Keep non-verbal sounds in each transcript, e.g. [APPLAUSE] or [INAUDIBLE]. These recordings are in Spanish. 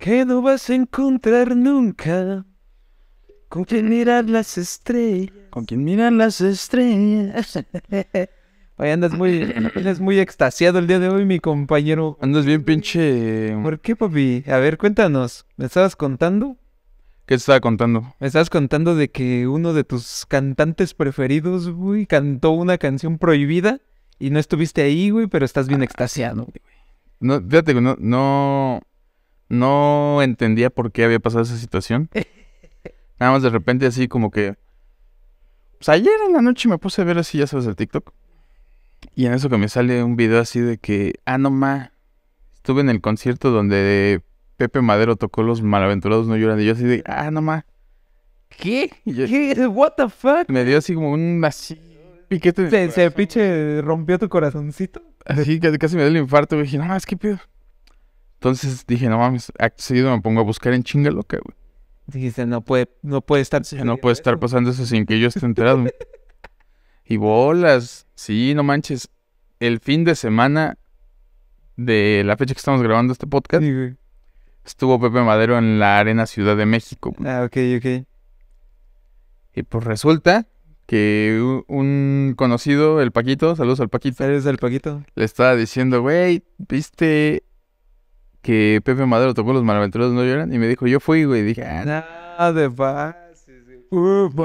que no vas a encontrar nunca. Con quien mirar las estrellas. Con quien mirar las estrellas. [LAUGHS] Oye, andas muy, andas muy extasiado el día de hoy, mi compañero. Andas bien pinche... ¿Por qué, papi? A ver, cuéntanos. ¿Me estabas contando? ¿Qué te estaba contando? Me estabas contando de que uno de tus cantantes preferidos, güey, cantó una canción prohibida y no estuviste ahí, güey, pero estás bien extasiado. Güey. No, fíjate, no, no, no entendía por qué había pasado esa situación. [LAUGHS] Nada más de repente así como que... Pues ayer en la noche me puse a ver así, ya sabes, el TikTok. Y en eso que me sale un video así de que... Ah, no ma. Estuve en el concierto donde Pepe Madero tocó Los Malaventurados No Lloran. Y yo así de... Ah, no ma. ¿Qué? ¿Qué? ¿What the fuck? Me dio así como un así, piquete. En se, se, pinche rompió tu corazoncito. Así, que casi me dio el infarto. Y dije, no, es que entonces dije, no mames, acto seguido me pongo a buscar en chinga loca, güey. Dijiste, no puede, no puede estar. no puede estar pasando eso sin que yo esté enterado. [LAUGHS] y bolas. Sí, no manches. El fin de semana de la fecha que estamos grabando este podcast, estuvo Pepe Madero en la Arena Ciudad de México. Ah, ok, ok. Y pues resulta que un conocido, el Paquito, saludos al Paquito. Saludos al Paquito. Le estaba diciendo, güey, ¿viste que Pepe Madero tocó Los Malaventurados No Lloran y me dijo, yo fui, güey. Y dije, ah, nada de paz.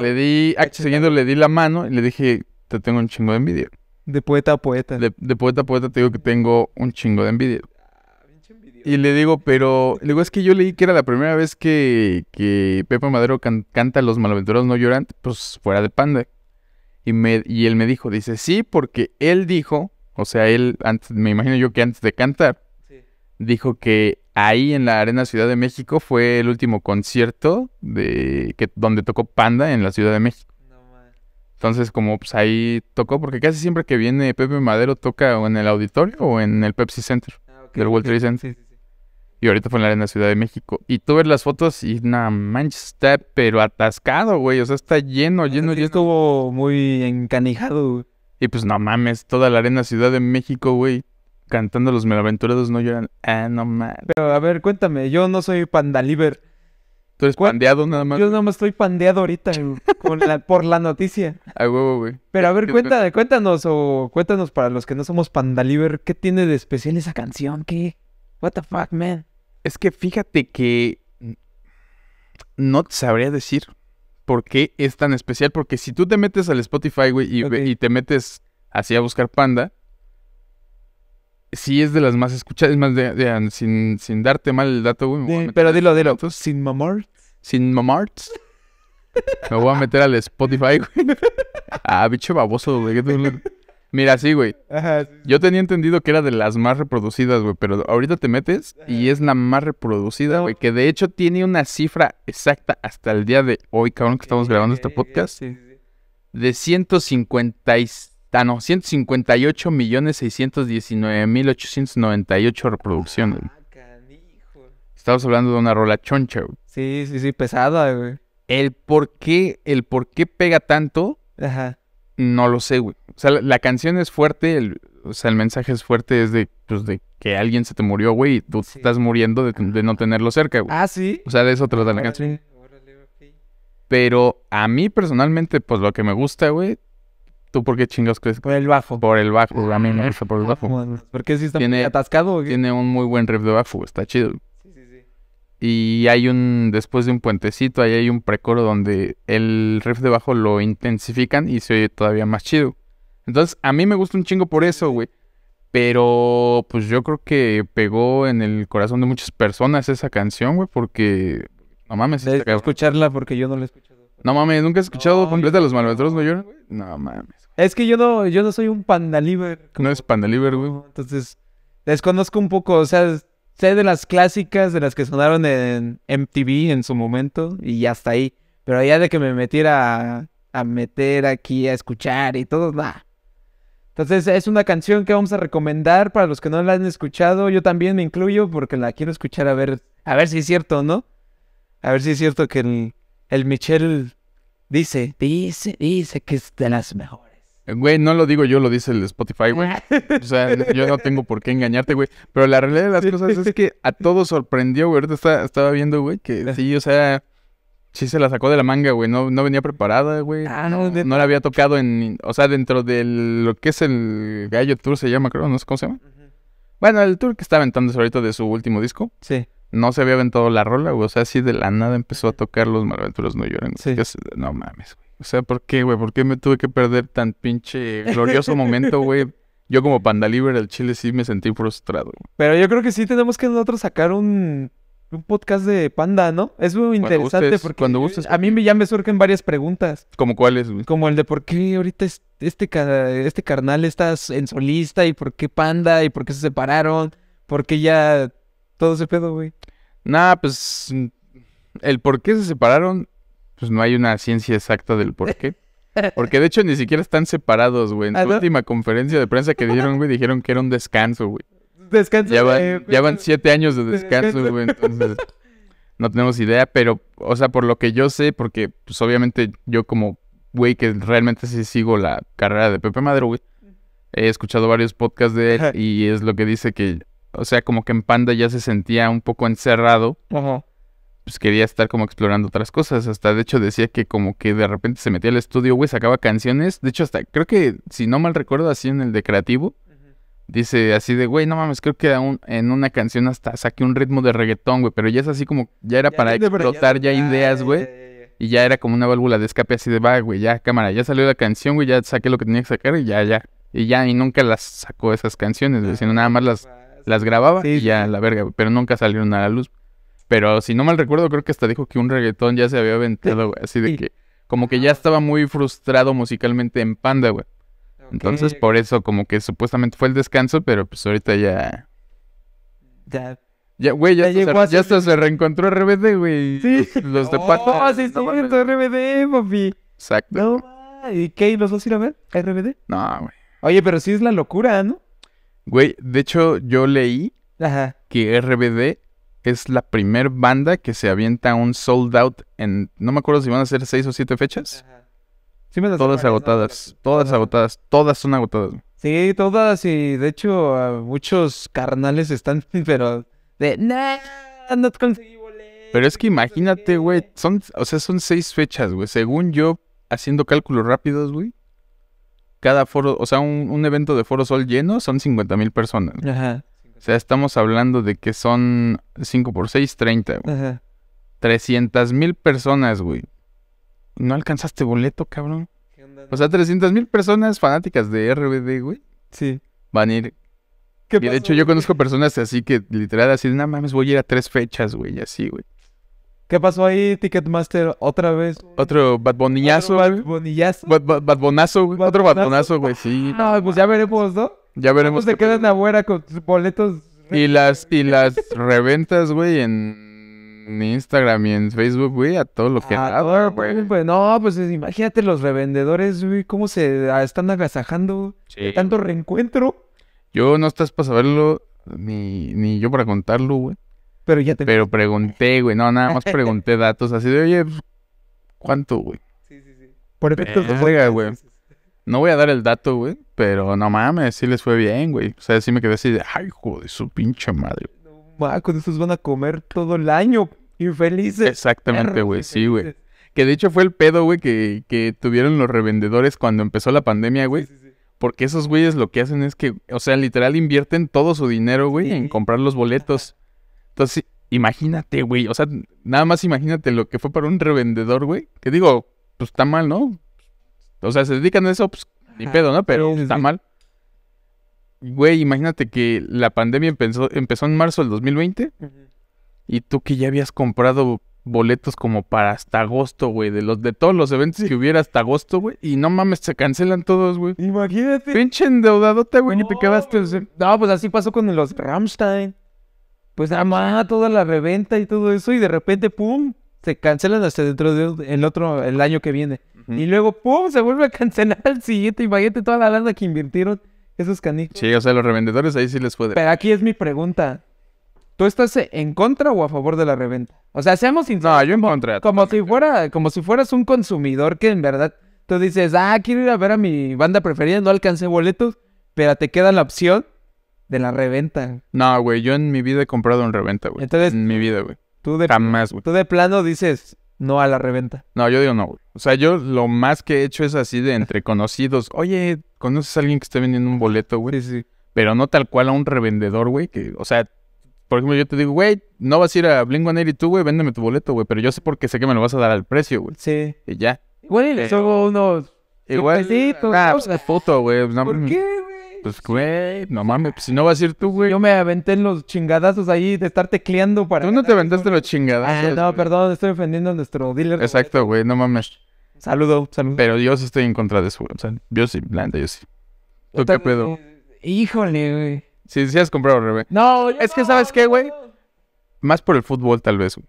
le di, acto ah, siguiendo le di la mano y le dije, te tengo un chingo de envidia. De poeta a poeta. De, poeta a poeta te digo que tengo un ah, chingo de envidia. Y le digo, pero, le digo, es que yo leí que era la primera vez que, que Pepe Madero canta Los Malaventurados No Lloran, pues fuera de Panda. Y, me, y él me dijo, dice, sí, porque él dijo, o sea, él, antes, me imagino yo que antes de cantar, dijo que ahí en la Arena Ciudad de México fue el último concierto de que donde tocó Panda en la Ciudad de México. Entonces, como pues ahí tocó, porque casi siempre que viene Pepe Madero toca o en el auditorio o en el Pepsi Center ah, del World Trade Center. Y ahorita fue en la Arena Ciudad de México. Y tú ves las fotos y una manches, está pero atascado, güey. O sea, está lleno, lleno, lleno. Estuvo muy encanijado, Y pues no mames, toda la Arena Ciudad de México, güey cantando Los Melaventurados no lloran. Ah, no man. Pero a ver, cuéntame, yo no soy pandaliver. Tú eres pandeado nada más. Yo nada más estoy pandeado ahorita por la noticia. Ay, huevo, güey. Pero a ver, cuéntanos o cuéntanos para los que no somos pandaliver, ¿qué tiene de especial esa canción? ¿Qué? What the fuck, man. Es que fíjate que no sabría decir por qué es tan especial, porque si tú te metes al Spotify, güey, y te metes así a buscar panda, Sí, es de las más escuchadas. Es más, de, sin, sin darte mal el dato, güey. pero dilo, dilo. ¿Tú Sin mamarts? Sin mamarts. me voy a meter al Spotify, güey. Ah, bicho baboso, güey. Mira, sí, güey. Yo tenía entendido que era de las más reproducidas, güey, pero ahorita te metes y es la más reproducida, güey, que de hecho tiene una cifra exacta hasta el día de hoy, cabrón, que estamos grabando este podcast, de 156 Ah, no, 158.619.898 reproducciones. Ah, Estamos hablando de una rola choncha, güey. Sí, sí, sí, pesada, güey. El por qué, el por qué pega tanto, no lo sé, güey. O sea, la, canción es fuerte, el, o sea, el mensaje es fuerte, es de, pues, de que alguien se te murió, güey, y tú estás muriendo de, no tenerlo cerca, güey. Ah, sí. O sea, de eso trata la canción. Pero a mí personalmente, pues lo que me gusta, güey, ¿Tú por qué chingados crees? Por el bajo. Por el bajo, a mí me gusta por el bajo. Porque si está tiene, atascado. Tiene un muy buen riff de bajo, está chido. Y hay un, después de un puentecito, ahí hay un precoro donde el riff de bajo lo intensifican y se oye todavía más chido. Entonces, a mí me gusta un chingo por eso, güey. Pero, pues yo creo que pegó en el corazón de muchas personas esa canción, güey, porque... No mames, escucharla porque yo no la escucho. No mames, nunca he escuchado completa los malvados no No mames. Es que yo no, yo no soy un pandaliver. No es pandaliver, güey. Entonces, desconozco un poco, o sea, sé de las clásicas, de las que sonaron en MTV en su momento y ya hasta ahí. Pero ya de que me metiera a, meter aquí, a escuchar y todo, nada. Entonces es una canción que vamos a recomendar para los que no la han escuchado. Yo también me incluyo porque la quiero escuchar a ver, a ver si es cierto, ¿no? A ver si es cierto que, el, el Michel dice, dice, dice que es de las mejores. Güey, no lo digo yo, lo dice el Spotify, güey. Ah. O sea, yo no tengo por qué engañarte, güey. Pero la realidad de las cosas es que a todos sorprendió, güey. Ahorita estaba viendo, güey, que ah. sí, o sea, sí se la sacó de la manga, güey. No, no venía preparada, güey. Ah, no, de... no la había tocado en. O sea, dentro de lo que es el Gallo Tour, se llama, creo, no sé cómo se llama. Bueno, el tour que está aventando ahorita de su último disco. Sí no se había aventado la rola, güey. O sea, así de la nada empezó a tocar los Malaventuras No Lloran. Sí. no mames, güey. O sea, ¿por qué, güey? ¿Por qué me tuve que perder tan pinche glorioso [LAUGHS] momento, güey? Yo como Panda Libre del Chile sí me sentí frustrado. Güey. Pero yo creo que sí tenemos que nosotros sacar un, podcast de Panda, ¿no? Es muy interesante porque cuando gustes, a mí ya me surgen varias preguntas. ¿Como cuáles, güey? Como el de por qué ahorita este, este carnal está en solista y por qué Panda y por qué se separaron, porque qué ya todo ese pedo, güey? Nah, pues el por qué se separaron, pues no hay una ciencia exacta del por qué. Porque de hecho ni siquiera están separados, güey. En ah, última conferencia de prensa que dieron, güey, dijeron que era un descanso, güey. Descanso. Ya eh, van, siete años de descanso, güey. Entonces, no tenemos idea, pero, o sea, por lo que yo sé, porque pues obviamente yo como, güey, que realmente sí sigo la carrera de Pepe Madre, güey. He escuchado varios podcasts de él y es lo que dice que o sea, como que en Panda ya se sentía un poco encerrado. Ajá. Pues quería estar como explorando otras cosas. Hasta de hecho decía que como que de repente se metía al estudio, güey, sacaba canciones. De hecho, hasta creo que, si no mal recuerdo, así en el de creativo, dice así de, güey, no mames, creo que en una canción hasta saqué un ritmo de reggaetón, güey. Pero ya es así como, ya era para explotar ya, ah, ya ideas, güey. Y ya era como una válvula de escape así de, va, güey, ya, cámara, ya salió la canción, güey, ya saqué lo que tenía que sacar y ya, ya. Y ya, y nunca las sacó esas canciones, güey, ah, sino nada más las las grababa y ya la verga, pero nunca salieron a la luz. Pero si no mal recuerdo, creo que hasta dijo que un reggaetón ya se había aventado, güey. Así de que, como que ya estaba muy frustrado musicalmente en Panda, güey. Entonces, por eso, como que supuestamente fue el descanso, pero pues ahorita ya. Ya. güey, ya, ya, se, ya hasta se reencontró RBD, güey. Sí. [LAUGHS] Los, de No, sí, viendo RBD, papi. Exacto. No, ¿y qué? ¿Los vas a ir a ver? ¿RBD? No, güey. Oye, pero sí es la locura, ¿no? Güey, de hecho, yo leí que RBD es la primer banda que se avienta un sold out en. No me acuerdo si van a ser seis o siete fechas. todas agotadas, todas agotadas, todas son agotadas. Sí, todas y de hecho muchos carnales están, [LAUGHS] pero de no conseguí Pero es que imagínate, güey, son, o sea, son seis fechas, güey. Según yo, haciendo cálculos rápidos, güey, cada foro, o sea, un, evento de Foro Sol lleno son 50 mil personas. Ajá. O sea, estamos hablando de que son 5 por 6, 30. Güey. Ajá. 300 mil personas, güey. ¿No alcanzaste boleto, cabrón? O sea, 300 mil personas fanáticas de RBD, güey. Sí. Van a ir. ¿Qué y de hecho, yo conozco personas así que literal así, no mames, voy a ir a tres fechas, güey, y así, güey. ¿Qué pasó ahí, Ticketmaster? Otra vez. Otro badbonillazo. Otro badbonazo, güey. Otro badbonazo, güey, sí. No, pues ya veremos, ¿no? Ya veremos. Pues se quedan afuera con sus boletos. Y las, y las reventas, güey, en Instagram y en Facebook, güey, a todo lo que pues, pues, no, pues imagínate los revendedores, güey, cómo se están agasajando. Sí. tanto reencuentro. Yo no estás para saberlo, ni, ni yo para contarlo, güey. Pero ya te... Pero pregunté, güey. No, nada más [LAUGHS] pregunté datos así de, oye, pues, ¿cuánto, güey? Sí, sí, sí. Por efectos juega, güey. No voy a dar el dato, güey. Pero no mames, sí les fue bien, güey. O sea, sí me quedé así de, ay, joder, su pinche madre. No, con estos van a comer todo el año. Infelices. Exactamente, güey. Sí, güey. Que de hecho fue el pedo, güey, que, que tuvieron los revendedores cuando empezó la pandemia, güey. Porque esos güeyes lo que hacen es que, o sea, literal invierten todo su dinero, güey, en comprar los boletos. Entonces, imagínate, güey. O sea, nada más imagínate lo que fue para un revendedor, güey. Que digo, pues está mal, ¿no? O sea, se dedican a eso, pues ni pedo, ¿no? Pero pues, está mal. Güey, imagínate que la pandemia empezó, en marzo del 2020. Y tú que ya habías comprado boletos como para hasta agosto, güey. De los de todos los eventos que hubiera hasta agosto, güey. Y no mames, se cancelan todos, güey. Imagínate. Pinche endeudadote, güey. ni te No, pues así pasó con los Ramstein pues nada, toda la reventa y todo eso y de repente, ¡pum! Se cancelan hasta dentro del otro, el año que viene. Y luego, ¡pum! Se vuelve a cancelar el siguiente. y Imagínate toda la lana que invirtieron esos canijos. Sí, o sea, los revendedores ahí sí les puede. Pero aquí es mi pregunta. ¿Tú estás en contra o a favor de la reventa? O sea, seamos sinceros. No, yo en contra. Como si, fuera, como si fueras un consumidor que en verdad tú dices, ah, quiero ir a ver a mi banda preferida, no alcancé boletos, pero te queda la opción de la reventa. No, güey, yo en mi vida he comprado en reventa, güey. Entonces, en mi vida, güey. Tú de, Jamás, güey. Tú de plano dices no a la reventa. No, yo digo no, güey. O sea, yo lo más que he hecho es así de entre [LAUGHS] conocidos. Oye, ¿conoces a alguien que esté vendiendo un boleto, güey? Sí, sí. Pero no tal cual a un revendedor, güey. Que, o sea, por ejemplo, yo te digo, güey, no vas a ir a y tú, güey, véndeme tu boleto, güey. Pero yo sé porque sé que me lo vas a dar al precio, güey. Sí. Y ya. Igual y unos... Igual, ah, una pues, foto, güey. ¿Por qué, güey? Pues, güey, no mames, pues, si no vas a ir tú, güey. Yo me aventé en los chingadazos ahí de estar tecleando para. Tú no te aventaste los chingadazos. Ah, no, perdón, estoy defendiendo a nuestro dealer. Exacto, güey, no mames. Saludo, saludo. Pero yo estoy en contra de eso, güey. O sea, yo sí, blanda, yo sí. ¿Tú qué pedo? Híjole, güey. Si decías has comprado, revés. No, Es que, ¿sabes qué, güey? Más por el fútbol, tal vez, güey.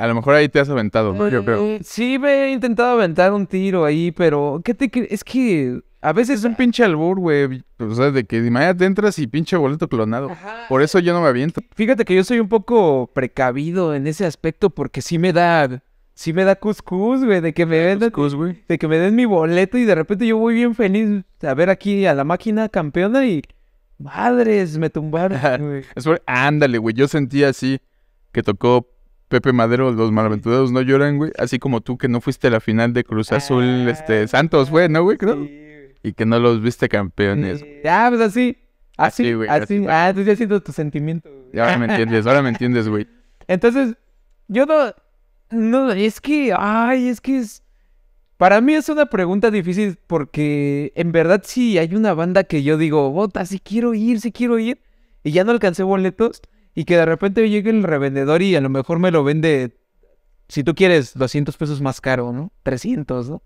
A lo mejor ahí te has aventado, Yo creo. Mm, sí, me he intentado aventar un tiro ahí, pero ¿qué te Es que a veces es un pinche albur, güey. O sea, de que te entras y pinche boleto clonado. Por eso yo no me aviento. Fíjate que yo soy un poco precavido en ese aspecto porque sí me da. Sí me da cuscús, güey, de que me den, de que me den mi boleto y de repente yo voy bien feliz a ver aquí a la máquina campeona y madres, me tumbaron, [LAUGHS] güey. Ándale, güey, yo sentí así que tocó Pepe Madero, los malaventurados no lloran, güey. Así como tú que no fuiste a la final de Cruz Azul, ah, este, Santos, güey, ¿no, güey? Creo. Y que no los viste campeones. Ya, ah, pues así. Así, así güey. ah, tú ya siento tu sentimiento. Ya Ahora me entiendes, ahora me entiendes, güey. [LAUGHS] Entonces, yo no, no, es que, ay, es que es... Para mí es una pregunta difícil porque en verdad sí hay una banda que yo digo, Vota, si sí quiero ir, si sí quiero ir, y ya no alcancé boletos, y que de repente llegue el revendedor y a lo mejor me lo vende, si tú quieres, 200 pesos más caro, ¿no? 300, ¿no?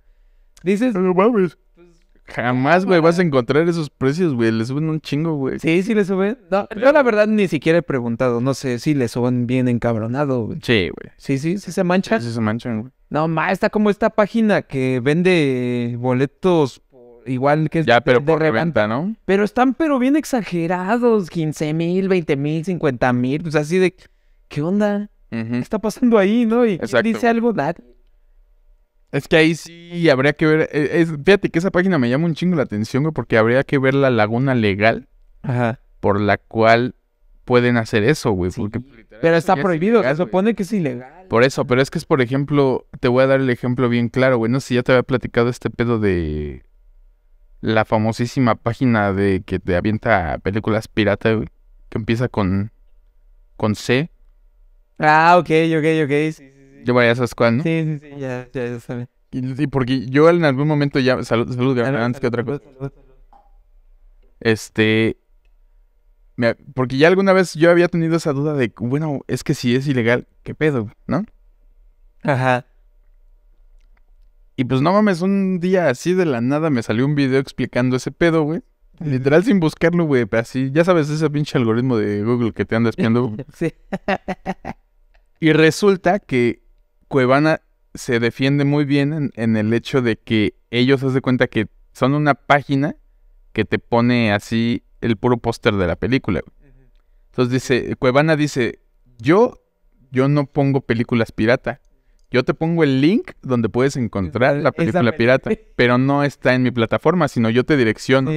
Dices... No mames. Jamás, güey, vas a encontrar esos precios, güey. Le suben un chingo, güey. Sí, sí le suben. No, yo la verdad ni siquiera he preguntado. No sé si le suben bien encabronado, güey. Sí, güey. Sí, sí, sí se manchan. Sí, se manchan, güey. No, ma, está como esta página que vende boletos igual que... es reventa, ¿no? Pero están pero bien exagerados, 15 mil, 20 mil, 50 mil, pues así de, ¿qué onda? ¿Qué está pasando ahí, no? Y dice algo, Dad. Es que ahí sí habría que ver, eh, fíjate que esa página me llama un chingo la atención, güey, porque habría que ver la laguna legal por la cual pueden hacer eso, güey. pero está prohibido, se supone que es ilegal. Por eso, pero es que es, por ejemplo, te voy a dar el ejemplo bien claro, güey. No sé si ya te había platicado este pedo de la famosísima página de que te avienta películas pirata, que empieza con, con C. Ah, ok, ok, ok. Yo, voy ya sabes Sí, sí, sí, ya, ya, sabes. Y, porque yo en algún momento ya. Salud, salud, antes que otra cosa. Este. porque ya alguna vez yo había tenido esa duda de, bueno, es que si es ilegal, ¿qué pedo, no? Ajá. Y pues no mames, un día así de la nada me salió un video explicando ese pedo, güey. Literal sin buscarlo, güey. Así, ya sabes, ese pinche algoritmo de Google que te anda espiando. [LAUGHS] sí. Y resulta que Cuevana se defiende muy bien en, el hecho de que ellos se cuenta que son una página que te pone así el puro póster de la película. Entonces dice, Cuevana dice, yo, yo no pongo películas pirata. Yo te pongo el link donde puedes encontrar la película pirata, pero no está en mi plataforma, sino yo te direcciono.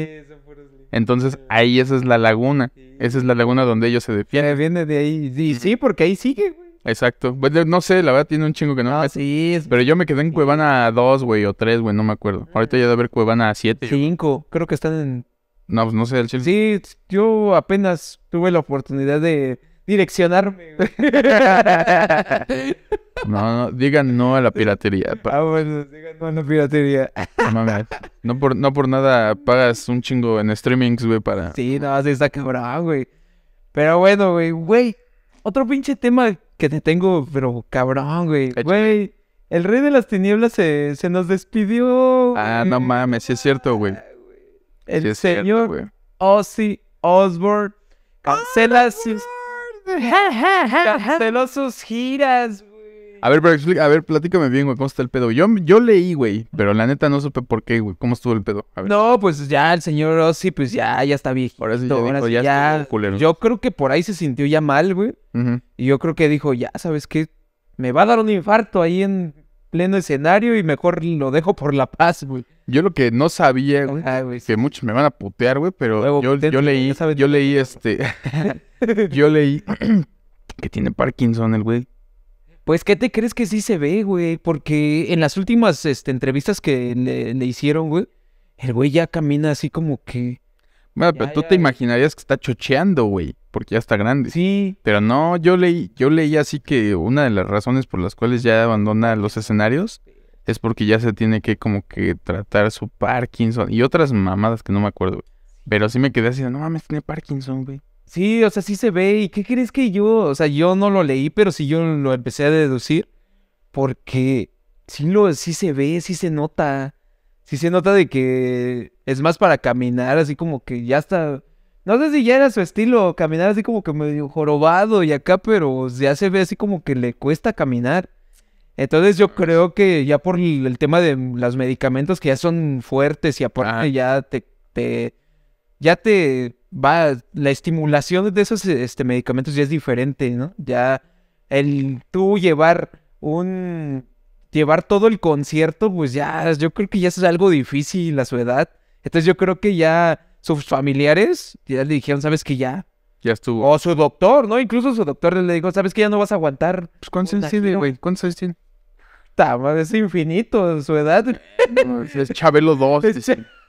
Entonces ahí esa es la laguna. Esa es la laguna donde ellos se defienden. Se de ahí. Sí, sí, porque ahí sigue, güey. Exacto. Pues, no sé, la verdad tiene un chingo que no. no sí, Pero yo me quedé en Cuevana 2, güey, o 3, güey, no me acuerdo. Ah. Ahorita ya debe haber Cuevana 7. 5, creo que están en... No, pues no sé, el chile. Sí, yo apenas tuve la oportunidad de direccionarme. [LAUGHS] No, no, digan no a la piratería. Ah, bueno, digan no a la piratería. No mames. No por, no por nada pagas un chingo en streamings, güey, para. Sí, no, Así está cabrón, güey. Pero bueno, güey, güey. Otro pinche tema que te tengo, pero cabrón, güey. Güey, el rey de las tinieblas se, se nos despidió. Ah, no mames, sí es cierto, güey. Ah, el señor cierto, Ozzy Osbourne cancela ah, [LAUGHS] Canceló sus giras, güey. A ver, pero a ver, platícame bien, güey, cómo está el pedo. Yo, yo leí, güey, pero la neta no supe por qué, güey, cómo estuvo el pedo. No, pues ya el señor Ozzy, pues ya, ya está bien. Por eso ya, ya, culero. Yo creo que por ahí se sintió ya mal, güey. Y yo creo que dijo, ya, ¿sabes qué? Me va a dar un infarto ahí en pleno escenario y mejor lo dejo por la paz, güey. Yo lo que no sabía, güey, que muchos me van a putear, güey, pero este, [LAUGHS] yo, leí, yo leí este, yo leí que tiene Parkinson el güey. Pues, ¿qué te crees que sí se ve, güey? Porque en las últimas este, entrevistas que le, hicieron, güey, el güey ya camina así como que... Bueno, pero tú te imaginarías que está chocheando, güey porque ya está grande. Sí. Pero no, yo leí, yo leí así que una de las razones por las cuales ya abandona los escenarios es porque ya se tiene que como que tratar su Parkinson y otras mamadas que no me acuerdo. Pero sí me quedé así, no mames, tiene Parkinson, güey. Sí, o sea, sí se ve. ¿Y qué crees que yo? O sea, yo no lo leí, pero sí yo lo empecé a deducir. Porque sí, lo, sí se ve, sí se nota. Sí se nota de que es más para caminar, así como que ya está no sé si ya era su estilo caminar así como que medio jorobado y acá, pero ya se ve así como que le cuesta caminar. Entonces yo creo que ya por el tema de los medicamentos que ya son fuertes y aparte ah. ya te, te, ya te va la estimulación de esos este, medicamentos ya es diferente, ¿no? Ya el tú llevar un llevar todo el concierto, pues ya yo creo que ya es algo difícil a su edad. Entonces yo creo que ya sus familiares ya le dijeron, sabes que ya. Ya estuvo. O su doctor, ¿no? Incluso su doctor le dijo, sabes que ya no vas a aguantar. Pues ¿cuántos años tiene, güey? ¿Cuántos años tiene? Tama, es infinito su edad. [LAUGHS] es Chabelo 2. [LAUGHS]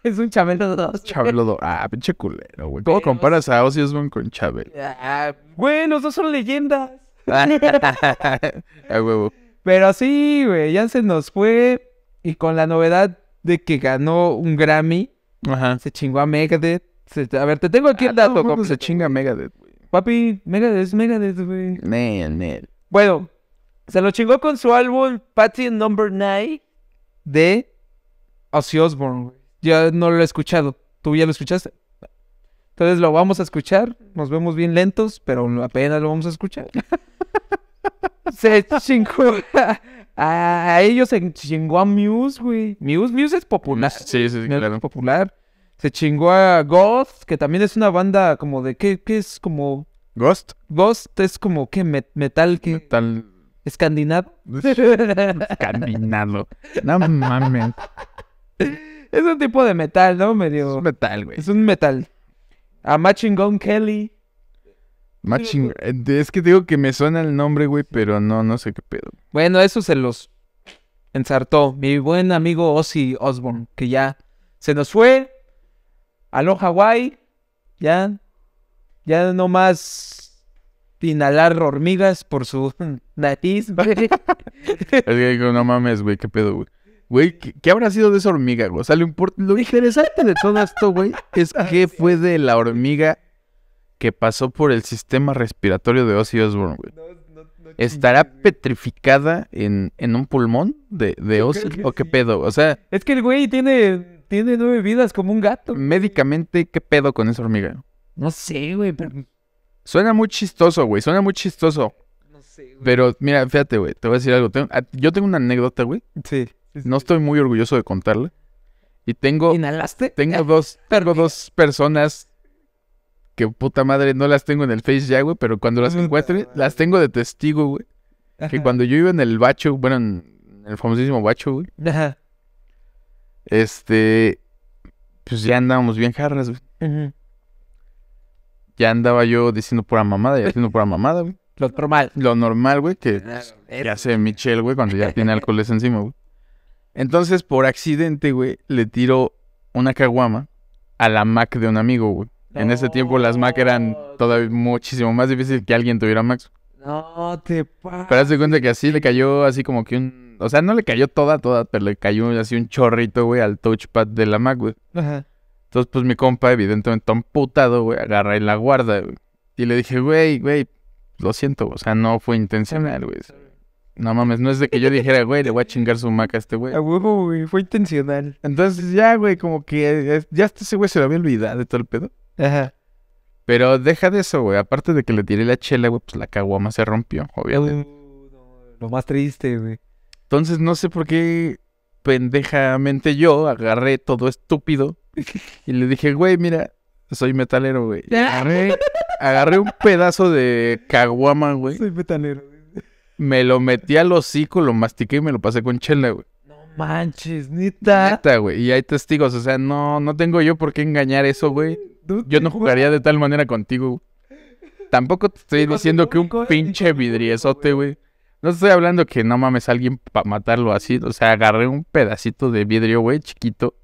Es, un Chabelo 2. Chabelo 2. Ah, pinche culero, güey. ¿Cómo comparas a Ozzy Osbourne con Chabelo? Bueno, ah, güey, los dos son leyendas. ah, [LAUGHS] Pero sí, güey, ya se nos fue. Y con la novedad de que ganó un Grammy Ajá. Se chingó a Megadeth. a ver, te tengo aquí el ah, dato. se chinga Megadeth, Papi, Megadeth es Megadeth, güey. Man, man. Bueno, se lo chingó con su álbum Patty Number 9 de Ozzy Osbourne. Ya no lo he escuchado. ¿Tú ya lo escuchaste? Entonces lo vamos a escuchar. Nos vemos bien lentos, pero apenas lo vamos a escuchar. [LAUGHS] se chingó. A ellos se chingó a Muse, güey. Muse, Muse es popular. [LAUGHS] Sí, sí, claro. Es popular. Se chingó a Ghost, que también es una banda como de... ¿Qué, qué es como...? ¿Ghost? Ghost es como, ¿qué? metal, ¿qué? Metal... ¿Escandinavo? [LAUGHS] Escandinavo. No mames. Es un tipo de metal, ¿no? Medio... Es metal, güey. Es un metal. A Machine Gun Kelly. Eh, es que digo que me suena el nombre, güey, pero no, no sé qué pedo. Bueno, eso se los ensartó mi buen amigo Ozzy Osbourne, que ya se nos fue. a lo Hawái. Ya. Ya no más inhalar hormigas por su [LAUGHS] nariz. es que no mames, güey, qué pedo, güey. Güey, ¿qué, habrá sido de esa hormiga, güey? O sea, lo, interesante de todo esto, güey, es [LAUGHS] ah, que fue de la hormiga que pasó por el sistema respiratorio de Ozzy Osbourne, güey. ¿Estará petrificada en, un pulmón de, de Ozzy? ¿O qué pedo? O sea... Es que el güey tiene, tiene nueve vidas como un gato. Médicamente, ¿qué pedo con esa hormiga? No sé, güey, pero... Suena muy chistoso, güey. Suena muy chistoso. No sé, güey. Pero mira, fíjate, güey. Te voy a decir algo. Ah, yo tengo una anécdota, güey. Sí. no estoy muy orgulloso de contarla. Y tengo... ¿Inhalaste? Tengo ah, dos, tengo dos personas que puta madre no las tengo en el Face ya, güey, pero cuando las encuentre, las tengo de testigo, güey. Que cuando yo iba en el bacho, bueno, en el famosísimo bacho, güey. Ajá. Este, pues ya andábamos bien jarras, güey. Ya andaba yo diciendo pura mamada ya diciendo pura mamada, güey. [LAUGHS] Lo normal. Lo normal, güey, que, hace Michelle, güey, cuando ya tiene [LAUGHS] alcoholes encima, güey. Entonces, por accidente, güey, le tiro una caguama a la Mac de un amigo, güey. En ese tiempo las Mac eran todavía muchísimo más difícil que alguien tuviera Macs. No te pases. Pero haz cuenta que así le cayó así como que un... O sea, no le cayó toda, toda, pero le cayó así un chorrito, güey, al touchpad de la Mac, güey. Ajá. Entonces, pues mi compa, evidentemente, amputado, putado, güey, agarra en la guarda, güey. Y le dije, güey, güey, lo siento, o sea, no fue intencional, güey. No mames, no es de que yo dijera, güey, le voy a chingar su Mac a este güey. A huevo, güey, fue intencional. Entonces ya, güey, como que eh, ya este güey se lo había olvidado de todo el pedo. Ajá. Pero deja de eso, güey. Aparte de que le tiré la chela, güey, pues la caguama se rompió, obviamente. Uh, lo más triste, güey. Entonces no sé por qué pendejamente yo agarré todo estúpido [LAUGHS] y le dije, güey, mira, soy metalero, güey. Agarré, agarré un pedazo de caguama, güey. Soy metalero, güey. Me lo metí al hocico, lo mastiqué y me lo pasé con chela, güey. No manches, neta. Neta, güey. Y hay testigos, o sea, no, no tengo yo por qué engañar eso, güey. Yo no jugaría de tal manera contigo. Tampoco te estoy [LAUGHS] diciendo que un pinche [LAUGHS] vidriezote, güey. No estoy hablando que no mames a alguien para matarlo así. O sea, agarré un pedacito de vidrio, güey, chiquito.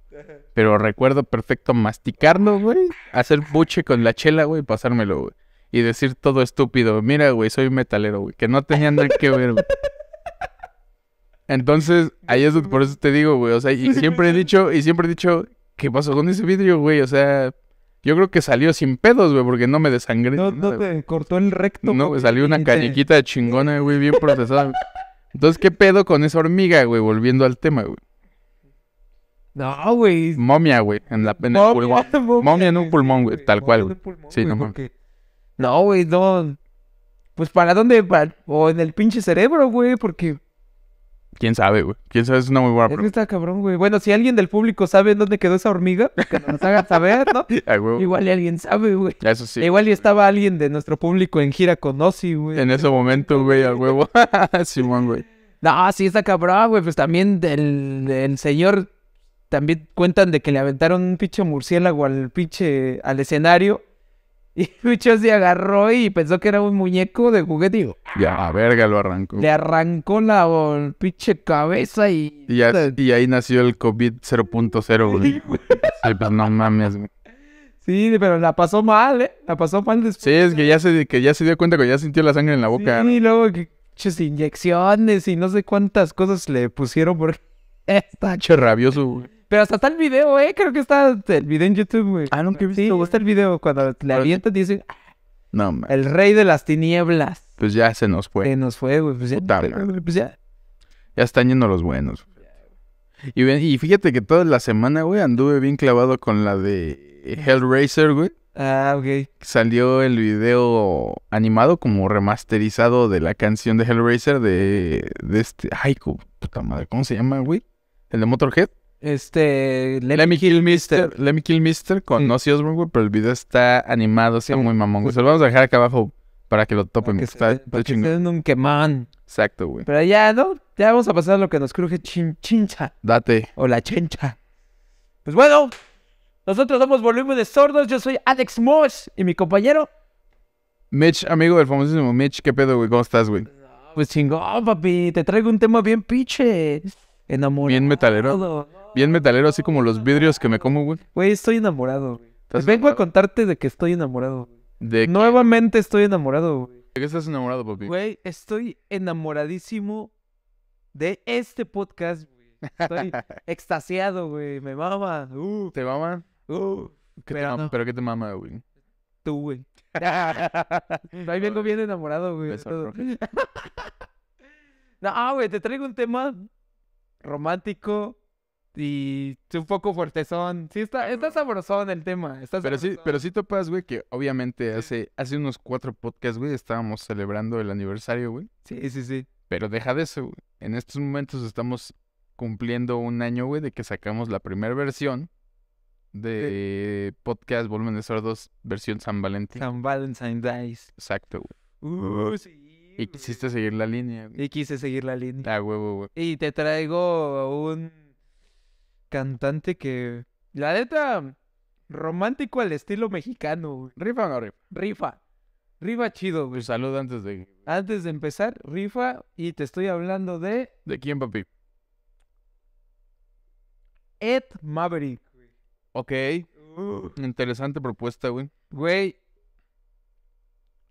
Pero recuerdo perfecto masticarlo, güey. Hacer buche con la chela, güey, pasármelo, güey. Y decir todo estúpido. Mira, güey, soy metalero, güey. Que no tenía nada que ver, güey. Entonces, ahí es por eso te digo, güey. O sea, y siempre he dicho, y siempre he dicho, ¿qué pasó con ese vidrio, güey? O sea, yo creo que salió sin pedos, güey, porque no me desangré. No, te cortó el recto. No, salió una cañiquita chingona, güey, bien procesada. [LAUGHS] Entonces, ¿qué pedo con esa hormiga, güey? Volviendo al tema, güey. No, güey. Momia, güey, en, la, en [LAUGHS] Momia en un pulmón, güey, tal cual, güey. Sí, no No, güey, no. Pues para dónde, para... o en el pinche cerebro, güey, porque ¿Quién sabe, güey? ¿Quién sabe? Es una muy buena pregunta. Es está cabrón, güey. Bueno, si alguien del público sabe dónde quedó esa hormiga, que nos haga saber, ¿no? [LAUGHS] Igual alguien sabe, güey. Eso sí. E igual y estaba alguien de nuestro público en gira con Ozzy, güey. En ese momento, güey, al huevo. [LAUGHS] Simón, güey. No, sí está cabrón, güey. Pues también del señor... También cuentan de que le aventaron un pinche murciélago al pinche... al escenario [LAUGHS] Y se agarró y pensó que era un muñeco de juguete. Ya, a verga, lo arrancó. Le arrancó la pinche cabeza y... Y, ahí nació el COVID 0.0, güey. Ay, pues, no mames, Sí, pero la pasó mal, ¿eh? La pasó mal después. Sí, es que ya se, que ya se dio cuenta que ya sintió la sangre en la boca. Sí, y luego que inyecciones y no sé cuántas cosas le pusieron por... [LAUGHS] Está hecho rabioso, güey. Pero hasta está el video, eh. Creo que está el video en YouTube, güey. Ah, nunca he visto. Sí, el video cuando le avientas y dice. Ah, no, man. El rey de las tinieblas. Pues ya se nos fue. Se nos fue, güey. Pues ya. Pues ya. Ya están yendo los buenos. Y, fíjate que toda la semana, güey, anduve bien clavado con la de Hellraiser, güey. Ah, ok. Salió el video animado como remasterizado de la canción de Hellraiser de, de este... Ay, puta madre, ¿cómo se llama, güey? El de Motorhead. Este. Let, me Kill, Mister. Let me Kill Mister con mm. Ozzy pero el video está animado, está sí. muy mamón, güey. Se lo vamos a dejar acá abajo para que lo topen. Que está, está un quemón. Exacto, güey. Pero ya, ¿no? Ya vamos a pasar lo que nos cruje chin, chincha. Date. O la chencha Pues bueno, nosotros somos de Sordos. Yo soy Alex Moss y mi compañero. Mitch, amigo del famosísimo Mitch. ¿Qué pedo, güey? ¿Cómo estás, güey? Pues chingón, papi. Te traigo un tema bien piche. Enamorado. Bien metalero bien metalero, así como los vidrios que me como, güey. Güey, estoy enamorado, Vengo a contarte de que estoy enamorado. ¿De Nuevamente estoy enamorado, güey. ¿De qué estás enamorado, papi? Güey, estoy enamoradísimo de este podcast, güey. Estoy [LAUGHS] extasiado, güey. Me mama. Uh. ¿Te mama? Uh. pero, qué te mama, güey? Tú, güey. [LAUGHS] Ahí vengo bien enamorado, güey. [LAUGHS] no, güey, te traigo un tema romántico, y un poco fuertezón. Sí, está, está sabrosón el tema. Está pero, sí, pero sí topas, güey, que obviamente hace, hace unos cuatro podcasts, güey, estábamos celebrando el aniversario, güey. Sí, sí, sí. Pero deja de eso, güey. En estos momentos estamos cumpliendo un año, güey, de que sacamos la primera versión de podcast Volumen de Sordos, versión San Valentín. San Valentín. Dice. Exacto, güey. Uh, sí. Y quisiste seguir la línea, Y quise seguir la línea. Ah, güey. Y te traigo un cantante que, la letra... Mm, romántico al estilo mexicano. ¿Rifa o rifa? Rifa. chido, güey. Pues antes de... Antes de empezar, rifa y te estoy hablando de ¿De quién, papi? Ed Maverick. Ok, interesante propuesta, güey. Güey,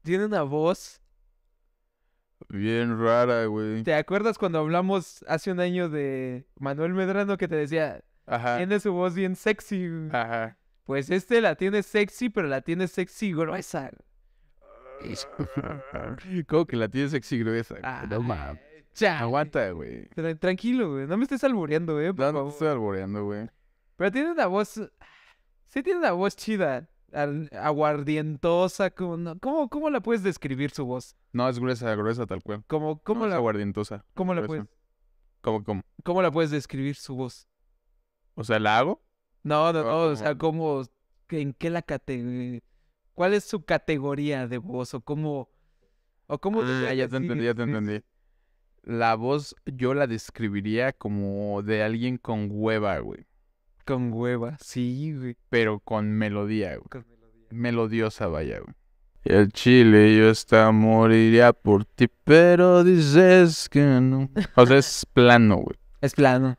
tiene una voz. Bien rara, güey. ¿Te acuerdas cuando hablamos hace un año de Manuel Medrano que te decía, Ajá. Tiene su voz bien sexy. Pues este la tiene sexy, pero la tiene sexy gruesa. [LAUGHS] ¿Cómo que la tiene sexy gruesa? Ah, aguanta, güey. tranquilo, güey. No me estés alboreando, güey. Eh, no, no te estoy alboreando, güey. Pero tiene una voz. Sí, tiene una voz chida. Aguardientosa. ¿Cómo, ¿Cómo la puedes describir su voz? No, es gruesa, gruesa, tal cual. ¿Cómo, cómo la... aguardientosa. ¿Cómo la puedes? ¿Cómo, cómo? ¿Cómo la puedes describir su voz? O sea, ¿la hago? No, no, no, o, sea, ¿cómo, en qué la categoría, cuál es su categoría de voz o cómo, o cómo... Ah, ya te entendí, ya te entendí. La voz yo la describiría como de alguien con hueva, güey. Con hueva, sí, güey. Pero con melodía, güey. Melodiosa, vaya, güey. el chile yo está moriría por ti, pero dices que no. O sea, es plano, güey. Es plano.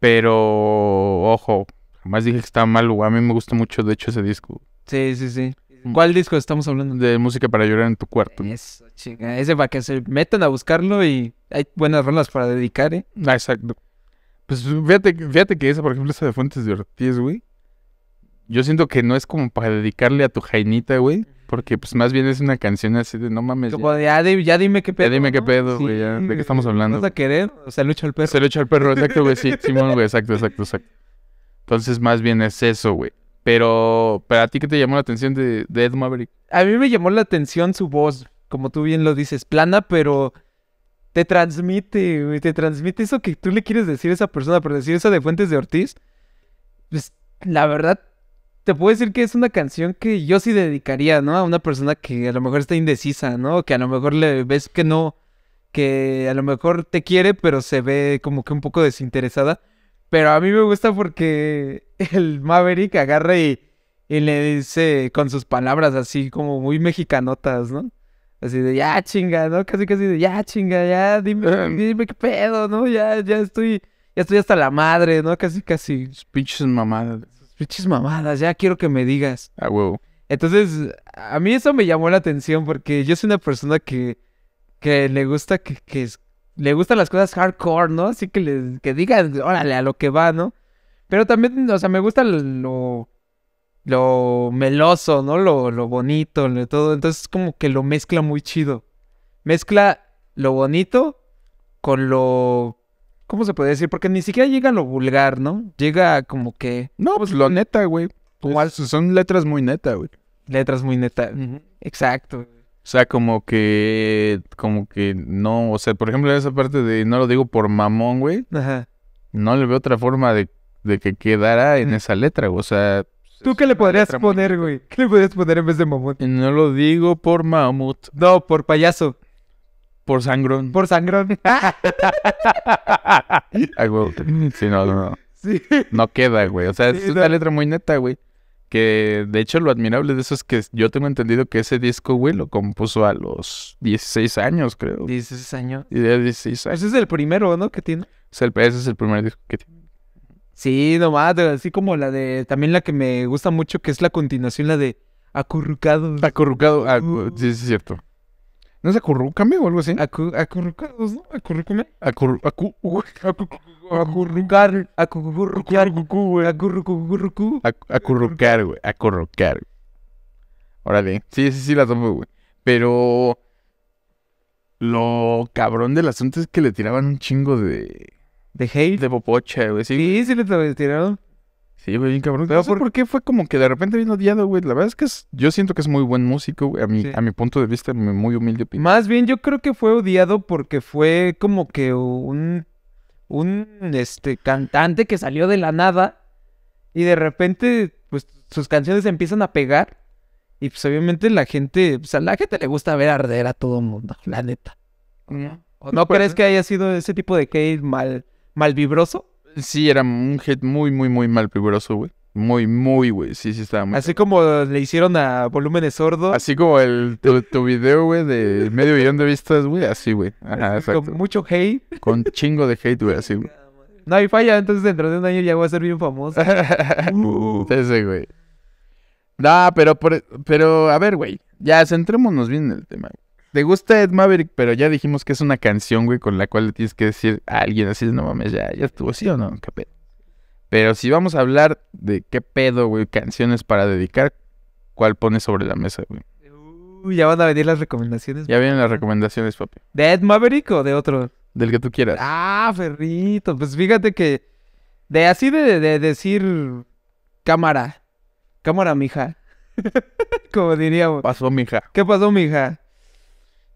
Pero, ojo, jamás dije que estaba mal, A mí me gusta mucho, de hecho, ese disco. Sí, sí, sí. Mm. ¿Cuál disco estamos hablando? De música para llorar en tu cuarto. Eso, chinga. Ese para que se metan a buscarlo y hay buenas rondas para dedicar, ¿eh? Ah, exacto. Pues fíjate, fíjate que esa, por ejemplo, esa de Fuentes de Ortiz, güey. Yo siento que no es como para dedicarle a tu jainita, güey. Porque pues más bien es una canción así de no mames. Como ya, de, ah, ya dime qué pedo. Ya dime qué pedo, güey, ya. ¿De qué estamos hablando? ¿Vas a querer? O sea, lucha al perro. Se lucha al perro, exacto, güey, sí. Simón, güey, exacto, exacto, exacto. Entonces más bien es eso, güey. Pero, ¿para ti qué te llamó la atención de, de Ed Maverick? A mí me llamó la atención su voz, como tú bien lo dices, plana, pero te transmite, güey, te transmite eso que tú le quieres decir a esa persona, pero decir eso de Fuentes de Ortiz, pues la verdad te puedo decir que es una canción que yo sí dedicaría, ¿no? A una persona que a lo mejor está indecisa, ¿no? Que a lo mejor le ves que no, que a lo mejor te quiere, pero se ve como que un poco desinteresada. Pero a mí me gusta porque [LAUGHS] el Maverick agarra y, y le dice con sus palabras así como muy mexicanotas, ¿no? Así de, ya chinga, ¿no? Casi casi de, ya chinga, ya, dime, em. dime qué pedo, ¿no? Ya, ya estoy, ya estoy hasta la madre, ¿no? Casi casi. Pinches mamadas. Pinches mamadas, ya quiero que me digas. Ah, huevo. Entonces, a mí eso me llamó la atención porque yo soy una persona que, que le gusta que, le gustan las cosas hardcore, ¿no? Así que, le, digan, órale, a lo que va, ¿no? Pero también, o sea, me gusta lo, lo meloso, ¿no? Lo, bonito, todo. Entonces, como que lo mezcla muy chido. Mezcla lo bonito con lo ¿Cómo se puede decir? Porque ni siquiera llega a lo vulgar, ¿no? Llega como que. No, pues, pues lo neta, güey. son letras muy neta, güey. Letras muy neta. Exacto. O sea, como que. Como que no. O sea, por ejemplo, esa parte de no lo digo por mamón, güey. Ajá. No le veo otra forma de, que quedara en esa letra, güey. O sea. ¿Tú qué le podrías poner, güey? ¿Qué le podrías poner en vez de mamón? No lo digo por mamut. No, por payaso. Por sangrón. Por sangrón. [LAUGHS] no, no, Sí. No queda, güey. O sea, es una letra muy neta, güey. Que de hecho lo admirable de eso es que yo tengo entendido que ese disco, güey, lo compuso a los 16 años, creo. 16 años. Y de 16 pues años. Ese es el primero, ¿no? Que tiene. ese es el primer disco que tiene. Sí, nomás, así como la de. También la que me gusta mucho, que es la continuación, la de Acurrucado. Acurrucado, ah, uh. sí, sí, es cierto. ¿No es acurrucame o algo así? acurrucados, ¿no? Acurrúcame. Acur, acu, acurrucar, acurrucar, acurrucar, acurrucar, güey, acurrucar. Órale, sí, sí, sí, la tomo, güey. Pero lo cabrón del asunto es que le tiraban un chingo de... De hate. De popocha, güey. Sí, sí, sí le tiraron Sí, güey, bien cabrón. por... qué fue como que de repente vino odiado, güey. La verdad es que yo siento que es muy buen músico, güey, a mi, a mi punto de vista, muy humilde opinión. Más bien yo creo que fue odiado porque fue como que un, un este, cantante que salió de la nada y de repente pues sus canciones empiezan a pegar y pues obviamente la gente, a la gente le gusta ver arder a todo mundo, la neta. no, pues, crees eh. que haya sido ese tipo de Kate mal, mal vibroso? Sí, era un hit muy, muy, muy mal peligroso, güey. Muy, muy, güey. Sí, sí, estaba muy. Así como le hicieron a Volúmenes Sordo. Así como el, tu, video, güey, de medio millón de vistas, güey. Así, güey. Ajá, exacto. Con mucho hate. Con chingo de hate, güey, así, güey. No hay falla, entonces dentro de un año ya voy a ser bien famoso. uh. [LAUGHS] Ese, güey. No, pero, pero, a ver, güey. Ya, centrémonos bien en el tema, güey te gusta Ed Maverick, pero ya dijimos que es una canción, güey, con la cual le tienes que decir a alguien así, no mames, ya, ya estuvo, así o no, qué pedo. Pero si vamos a hablar de qué pedo, güey, canciones para dedicar, ¿cuál pones sobre la mesa, güey? Uy, ya van a venir las recomendaciones. Ya vienen las recomendaciones, papi. ¿De Ed Maverick o de otro? Del que tú quieras. Ah, Ferrito, pues fíjate que de así de, de decir cámara, cámara, mija. [LAUGHS] Como diríamos. Pasó, mija. ¿Qué pasó, mija?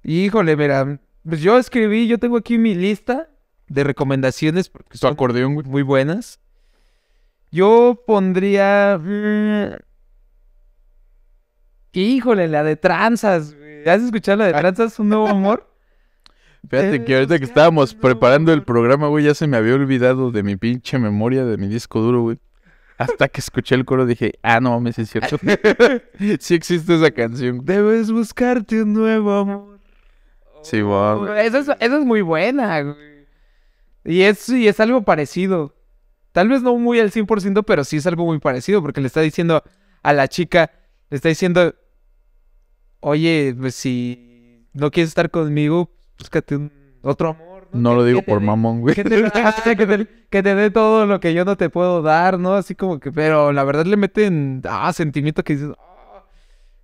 Híjole, mira, pues yo escribí, yo tengo aquí mi lista de recomendaciones porque son acordeón, muy buenas. Yo pondría. Mm, híjole, la de tranzas. ¿Has escuchado la de ah. tranzas? Un nuevo amor. Fíjate [LAUGHS] que ahorita que estábamos preparando el programa, güey, ya se me había olvidado de mi pinche memoria, de mi disco duro, güey. Hasta que escuché el coro dije, ah, no mames, es cierto. [LAUGHS] [LAUGHS] sí existe esa canción. Debes buscarte un nuevo amor. Sí, wow. Esa es, muy buena, güey. Y es, y es algo parecido. Tal vez no muy al 100%, pero sí es algo muy parecido, porque le está diciendo a la chica, le está diciendo, oye, pues si no quieres estar conmigo, búscate un otro amor. No, lo digo por mamón, güey. Que te, dé todo lo que yo no te puedo dar, ¿no? Así como que, pero la verdad le meten, ah, sentimiento que dices, ah,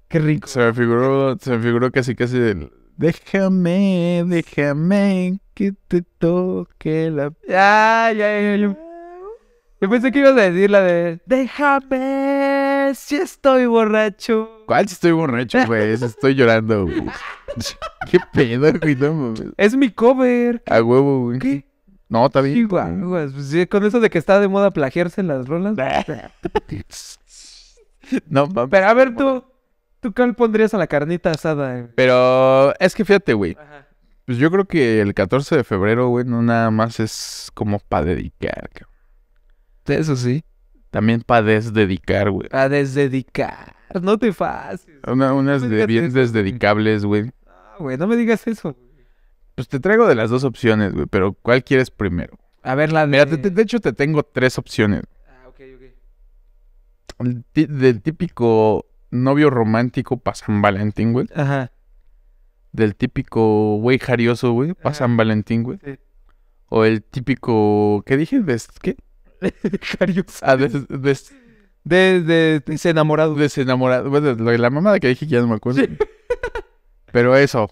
qué rico. Se me figuró, se me figuró casi casi el Déjame, déjame que te toque la. Ya, ya, Yo pensé que ibas a decir la de Déjame si estoy borracho. ¿Cuál si estoy borracho, güey? estoy llorando, güey. [LAUGHS] Qué pedo, güey, Es mi cover. A huevo, güey. ¿Qué? No, está bien. Pues con eso de que está de moda plagiarse en las rolas. [LAUGHS] no Pero a ver tú, ¿Tú cuál pondrías a la carnita asada? eh? Pero es que fíjate, güey. Pues yo creo que el 14 de febrero, güey, no nada más es como para dedicar, cabrón. Eso sí. También para desdedicar, güey. Para desdedicar. No te fases. unas de- bien desdedicables, güey. Ah, güey, no me digas eso. Pues te traigo de las dos opciones, güey, pero ¿cuál quieres primero? A ver, la de... Mira, de hecho te tengo tres opciones. Ah, ok, ok. del típico novio romántico para San Valentín, güey. Ajá. Del típico güey jarioso, güey, para San Valentín, güey. O el típico, ¿qué dije? ¿Des qué? [LAUGHS] jarioso. Ah, des, des, de, de, desenamorado. Desenamorado. Bueno, de la mamada que dije ya no me acuerdo. [LAUGHS] Pero eso,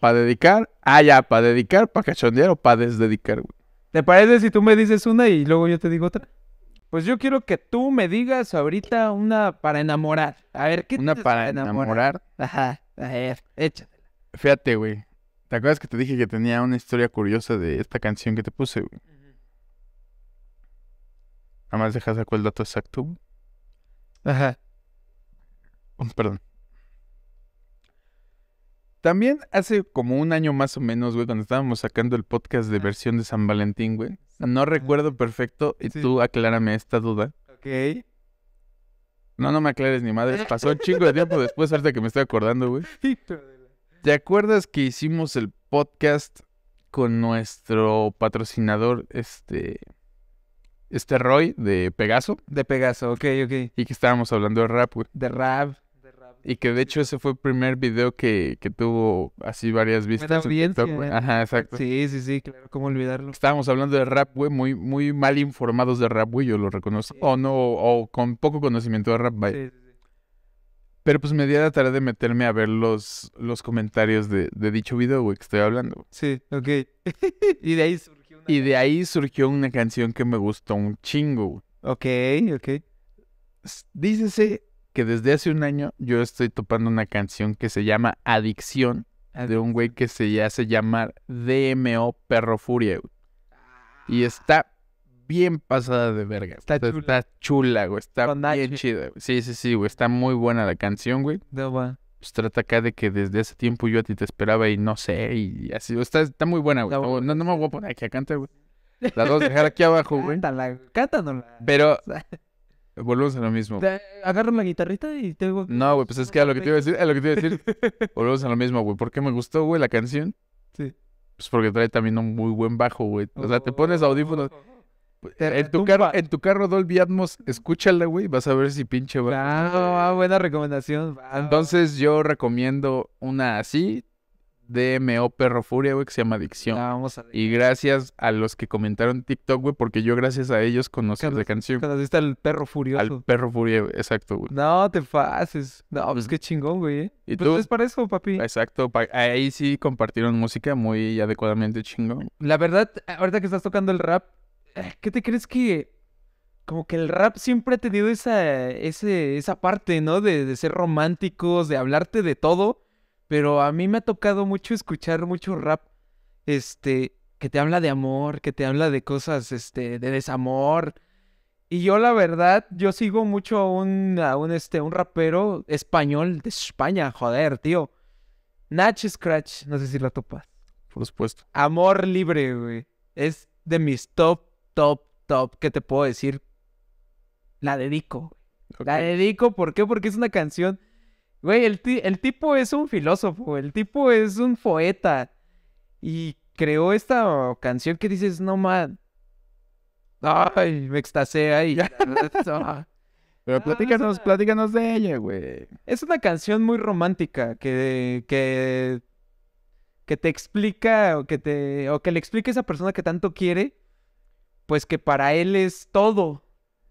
para dedicar, ah, ya, para dedicar, para cachondear o para desdedicar, güey. ¿Te parece si tú me dices una y luego yo te digo otra? Pues yo quiero que tú me digas ahorita una para enamorar. A ver, ¿qué Una para enamorar? Ajá, a ver, échatela. Fíjate, güey. ¿Te acuerdas que te dije que tenía una historia curiosa de esta canción que te puse, güey? Nada más dejas sacar el dato exacto. Ajá. Mm, perdón. También hace como un año más o menos, güey, cuando estábamos sacando el podcast de versión de San Valentín, güey. No recuerdo perfecto y tú aclárame esta duda. Ok. No, no me aclares ni madres. [LAUGHS] Pasó un chingo de tiempo después, ahorita que me estoy acordando, güey. ¿Te acuerdas que hicimos el podcast con nuestro patrocinador, este. Este Roy de Pegaso? De Pegaso, ok, ok. Y que estábamos hablando de rap, güey. De rap. Y que de hecho ese fue el primer video que, tuvo así varias vistas. Eh, Ajá, exacto. Sí, sí, sí, claro, cómo olvidarlo. Estábamos hablando de rap, güey, muy, muy mal informados de rap, güey, yo lo reconozco. O no, o con poco conocimiento de rap, bye. Sí, sí, Pero pues me di la tarea de meterme a ver los, los comentarios de, dicho video, güey, que estoy hablando. Sí, ok. [LAUGHS] y de ahí surgió una... Y de ahí surgió una canción que me gustó un chingo, Ok, ok. Dícese que desde hace un año yo estoy topando una canción que se llama Adicción de un güey que se hace llamar DMO Perro Furia. Y ah. está bien pasada de verga. Está, chula. está güey. Está bien chida. Sí, sí, sí, güey. Está muy buena la canción, güey. Pues trata acá de que desde hace tiempo yo a ti te esperaba y no sé, y así. Está, está muy buena, güey. No, me voy a poner aquí a cantar, güey. La dos, dejar aquí abajo, güey. Cántala, Pero [LAUGHS] Volvemos a lo mismo. Agarra la guitarrita y te No, güey, pues es que a lo que te iba a decir, a lo que te iba a decir, [LAUGHS] volvemos a lo mismo, güey. ¿Por qué me gustó, güey, la canción? Sí. Pues porque trae también un muy buen bajo, güey. O sea, te pones audífonos. En tu, carro, en tu carro Dolby Atmos, escúchala, güey, vas a ver si pinche va. Ah, buena recomendación. Entonces yo recomiendo una así, DMO Perro Furia, güey, que se llama Adicción. Ah, y gracias a los que comentaron TikTok, güey, porque yo gracias a ellos conocí la canción. está al Perro Furioso. Al Perro Furioso, exacto, güey. No, te fases, No, pues qué chingón, güey. ¿eh? ¿Y pues tú? es para eso, papi. Exacto. ahí sí compartieron música muy adecuadamente chingón. La verdad, ahorita que estás tocando el rap, eh, ¿qué te crees que...? Como que el rap siempre ha tenido esa, ese, esa parte, ¿no? De, de ser románticos, de hablarte de todo pero a mí me ha tocado mucho escuchar mucho rap, este, que te habla de amor, que te habla de cosas, este, de desamor. Y yo la verdad, yo sigo mucho a un, a un, este, un rapero español de España, joder, tío. Natch Scratch, no sé si la topas. Por supuesto. Amor libre, güey. Es de mis top, top, top, ¿qué te puedo decir. La dedico. La dedico, ¿por qué? Porque es una canción Güey, el, el, tipo es un filósofo, el tipo es un poeta. Y creó esta canción que dices, no man. Ay, me extasé ahí. Pero platícanos, ah. platícanos de ella, güey. Es una canción muy romántica que, que, que te explica o que, te, o que le explica a esa persona que tanto quiere, pues que para él es todo.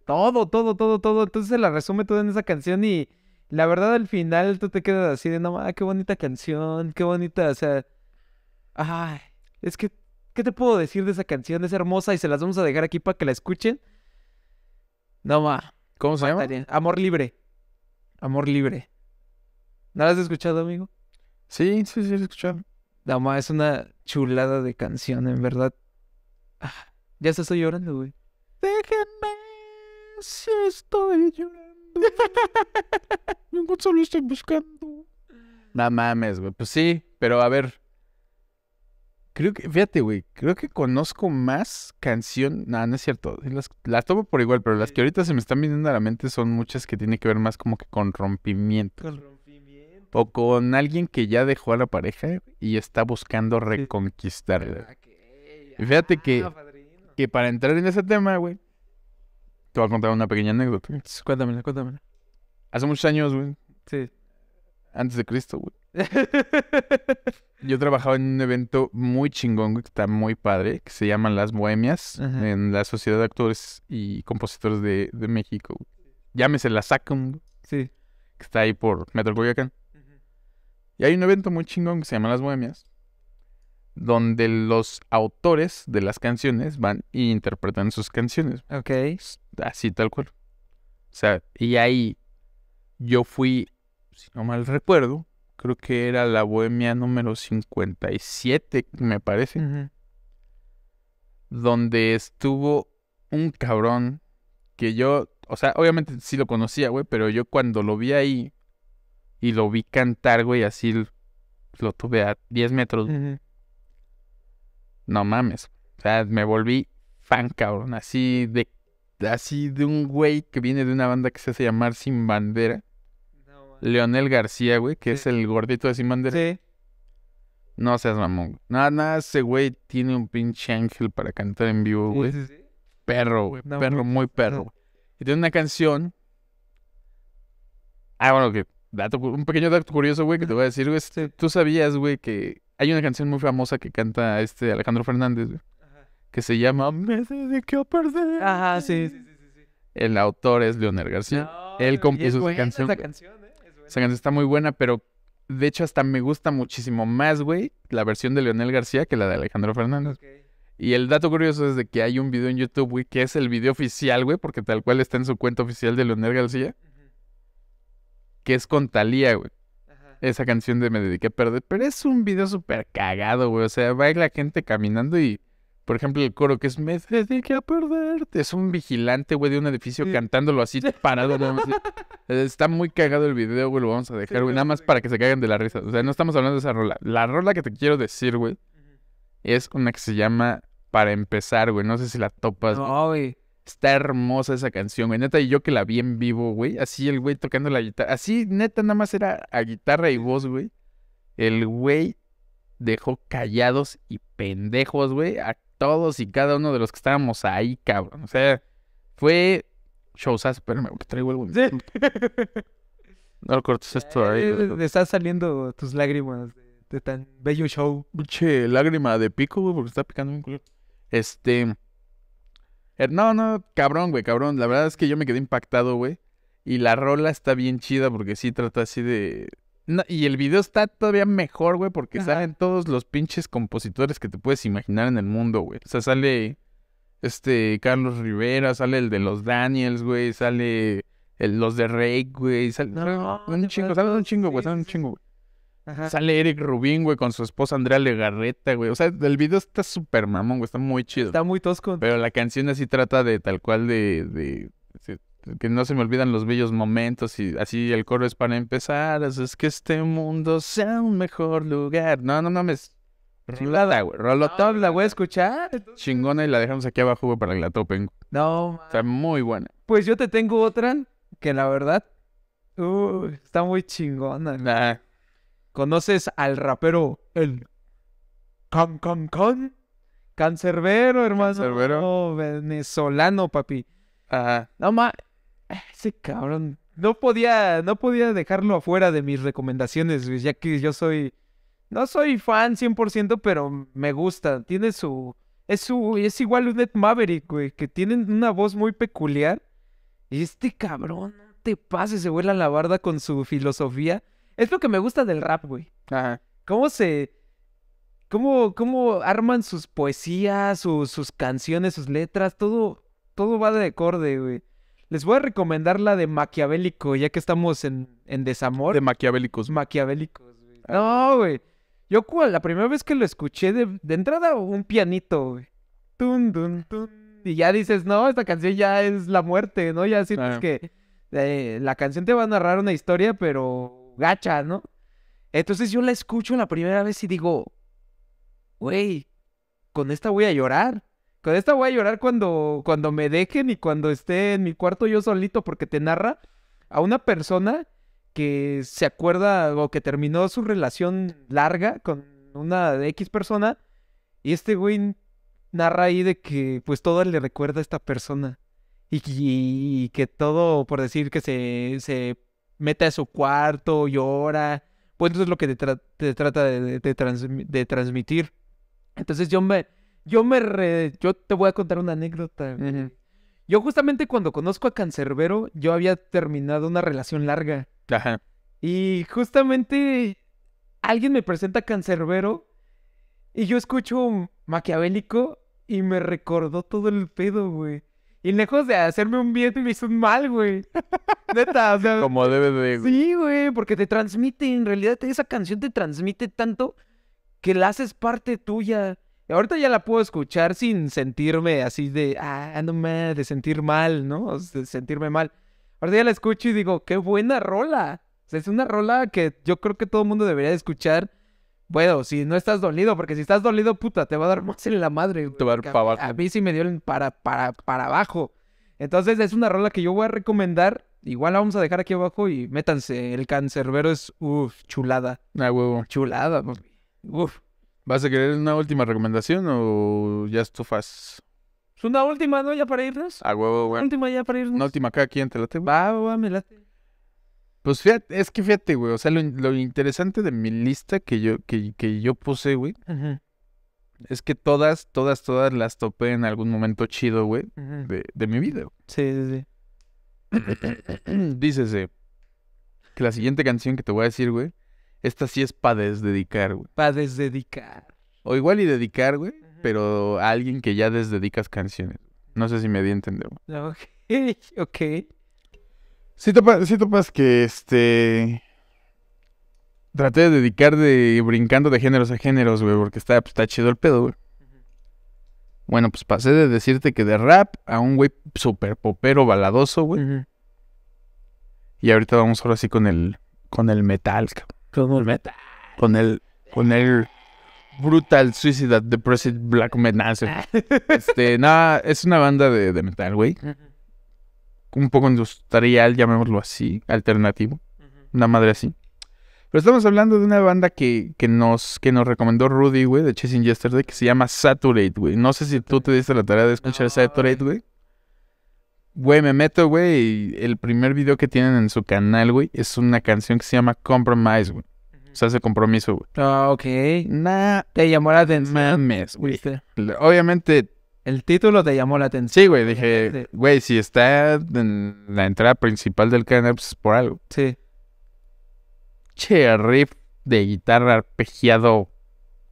Todo, todo, todo, todo. Entonces se la resume todo en esa canción y la verdad al final tú te quedas así de, no, ah, qué bonita canción, qué bonita, o sea, ay, es que, ¿qué te puedo decir de esa canción? Es hermosa y se las vamos a dejar aquí para que la escuchen. No, ma. ¿Cómo se llama? Amor libre. Amor libre. ¿No la has escuchado, amigo? Sí, sí, sí, la he escuchado. No, es una chulada de canción, en verdad. Ah, ya se estoy llorando, güey. Déjenme si estoy llorando. [LAUGHS] No solo estoy buscando. No mames, güey. Pues sí, pero a ver. Creo que, fíjate, güey, creo que conozco más canción. No, no es cierto. Las, tomo por igual, pero las que ahorita se me están viniendo a la mente son muchas que tienen que ver más como que con rompimiento. Con rompimiento. O con alguien que ya dejó a la pareja y está buscando reconquistarla. Ah, fíjate ah, que, que para entrar en ese tema, güey, te voy a contar una pequeña anécdota. Cuéntamela, cuéntamela. Hace muchos años, güey. Sí. Antes de Cristo, güey. [LAUGHS] Yo trabajaba en un evento muy chingón, que está muy padre, que se llama Las Bohemias, en la Sociedad de Actores y Compositores de, México. Llámese la SACUM, Sí. Que está ahí por Metro Y hay un evento muy chingón que se llama Las Bohemias donde los autores de las canciones van e interpretan sus canciones. Ok. Así tal cual. O sea, y ahí yo fui, si no mal recuerdo, creo que era la bohemia número 57, me parece, donde estuvo un cabrón que yo, o sea, obviamente sí lo conocía, güey, pero yo cuando lo vi ahí y lo vi cantar, güey, así lo tuve a 10 metros no mames. O sea, me volví fan, cabrón. Así de, así de un güey que viene de una banda que se hace llamar Sin Bandera. Leonel García, güey, que es el gordito de Sin Bandera. Sí. No seas mamón. Nada, nada, ese güey tiene un pinche ángel para cantar en vivo, güey. perro, güey. perro, muy perro. Y tiene una canción. Ah, bueno, que dato, un pequeño dato curioso, güey, que te voy a decir, güey. Tú sabías, güey, que hay una canción muy famosa que canta este Alejandro Fernández, güey, que se llama Me de a perder. Ajá, sí. sí, sí, El autor es Leonel García. Él compuso esa canción. ¿eh? Esa canción, está muy buena, pero de hecho hasta me gusta muchísimo más, güey, la versión de Leonel García que la de Alejandro Fernández. Y el dato curioso es de que hay un video en YouTube, güey, que es el video oficial, güey, porque tal cual está en su cuenta oficial de Leonel García, que es con Talía, güey esa canción de Me Dediqué a Perder, pero es un video súper cagado, güey. O sea, va la gente caminando y, por ejemplo, el coro que es Me Dediqué a Perderte, es un vigilante, güey, de un edificio cantándolo así parado. [LAUGHS] Eh, está muy cagado el video, güey, lo vamos a dejar, güey, nada más para que se caigan de la risa. O sea, no estamos hablando de esa rola. La rola que te quiero decir, güey, es una que se llama Para empezar, güey. No sé si la topas. No, güey. Está hermosa esa canción, güey. Neta, y yo que la vi en vivo, güey. Así el güey tocando la guitarra. Así, neta, nada más era a guitarra y voz, güey. El güey dejó callados y pendejos, güey, a todos y cada uno de los que estábamos ahí, cabrón. O sea, fue showzazo, Espérame, me traigo el [LAUGHS] No lo cortes esto ahí. Eh, eh, Te están saliendo tus lágrimas de, tan bello show. Che, lágrima de pico, güey, porque está picando un culo. Este. Er, no, no, cabrón, güey, cabrón. La verdad es que yo me quedé impactado, güey. Y la rola está bien chida porque sí trata así de... y el video está todavía mejor, güey, porque salen todos los pinches compositores que te puedes imaginar en el mundo, güey. O sea, sale este Carlos Rivera, sale el de los Daniels, güey, sale el, los de Rake, güey, sale... No, no, un chingo, sale un chingo, güey, sale un chingo, güey. Sale Eric Rubín, güey, con su esposa Andrea Legarreta, güey. O sea, el video está súper mamón, güey. Está muy chido. Está muy tosco. Pero la canción así trata de tal cual de, que no se me olvidan los bellos momentos y así el coro es para empezar, es que este mundo sea un mejor lugar. No, no mames. No güey. Rolotop, la voy a escuchar. Chingona y la dejamos aquí abajo, güey, para que la topen. No, Está muy buena. Pues yo te tengo otra que la verdad, uh, está muy chingona. Nah, ¿Conoces al rapero el Can Can Can? Cancerbero, hermano. Cancerbero. venezolano, papi. Ajá. No ma. Ese cabrón. No podía, no podía dejarlo afuera de mis recomendaciones, ya que yo soy. No soy fan 100%, pero me gusta. Tiene su. Es su. Es igual un Ed Maverick, güey, que tienen una voz muy peculiar. Y este cabrón, no te pases, se vuela la barda con su filosofía es lo que me gusta del rap, güey. Ajá. ¿Cómo se... Cómo, cómo arman sus poesías, sus canciones, sus letras, todo, todo va de acorde, güey. Les voy a recomendar la de Maquiavélico, ya que estamos en, en desamor. De Maquiavélicos. Maquiavélicos, güey. Ah. No, güey. Yo cual, la primera vez que lo escuché de, de entrada, un pianito, güey. Tun, tun. Y ya dices, no, esta canción ya es la muerte, ¿no? Ya sientes que eh, la canción te va a narrar una historia, pero gacha, ¿no? Entonces yo la escucho la primera vez y digo, güey, con esta voy a llorar. Con esta voy a llorar cuando, cuando me dejen y cuando esté en mi cuarto yo solito porque te narra a una persona que se acuerda o que terminó su relación larga con una X persona y este güey narra ahí de que pues todo le recuerda a esta persona y, que todo, por decir que se, se mete a su cuarto, llora. Pues eso es lo que te, trata de, transmitir. Entonces yo me, yo me, yo te voy a contar una anécdota. Yo justamente cuando conozco a Cancerbero, yo había terminado una relación larga. Ajá. Y justamente alguien me presenta a Cancerbero y yo escucho maquiavélico y me recordó todo el pedo, güey. Y lejos de hacerme un bien, me hizo un mal, güey. [LAUGHS] Neta, o sea. Como debe de. Sí, güey, porque te transmite, en realidad esa canción te transmite tanto que la haces parte tuya. Y ahorita ya la puedo escuchar sin sentirme así de, ah, no me, de sentir mal, ¿no? de sentirme mal. Ahorita ya la escucho y digo, qué buena rola. O sea, es una rola que yo creo que todo el mundo debería escuchar bueno, si no estás dolido, porque si estás dolido, puta, te va a dar más en la madre. Te va a dar para abajo. A mí sí me dio para, para, para abajo. Entonces es una rola que yo voy a recomendar. Igual la vamos a dejar aquí abajo y métanse. El cancerbero es, uff, chulada. Ah, huevo. Chulada, uff. ¿Vas a querer una última recomendación o ya estufas? Es una última, ¿no? Ya para irnos. A ah, huevo, güey. Última ya para irnos. Una última acá, aquí entre la Va, va, me late. Pues fíjate, es que fíjate, güey, o sea, lo, interesante de mi lista que yo, que, yo puse, güey, es que todas, todas, todas las topé en algún momento chido, güey, de, mi vida. Güey. Sí, sí, sí. [CLEARS THROAT] Dícese que la siguiente canción que te voy a decir, güey, esta sí es para desdedicar, güey. Para desdedicar. O igual y dedicar, güey, pero a alguien que ya desdedicas canciones. No sé si me di a entender, güey. Ok, [LAUGHS] ok. Sí topas, que este... Traté de dedicar de brincando de géneros a géneros, güey, porque está, pues, está chido el pedo, güey. Bueno, pues pasé de decirte que de rap a un güey super popero baladoso, güey. Y ahorita vamos ahora así con el con el metal, cabrón. Con el metal. Con el con el Brutal Suicide President Black Menace. [LAUGHS] este, nada, es una banda de, de metal, güey un poco industrial, llamémoslo así, alternativo, una madre así. Pero estamos hablando de una banda que, nos, que nos recomendó Rudy, güey, de Chasing Yesterday, que se llama Saturate, güey. No sé si tú te diste la tarea de escuchar Saturate, güey. Güey, me meto, güey, el primer video que tienen en su canal, güey, es una canción que se llama Compromise, güey. O sea, hace compromiso, güey. Ah, ok. Nah. Te llamó la atención. Mames, güey. Obviamente el título te llamó la atención. Sí, güey, dije, güey, si está en la entrada principal del canal, pues por algo. Sí. Che, riff de guitarra arpegiado,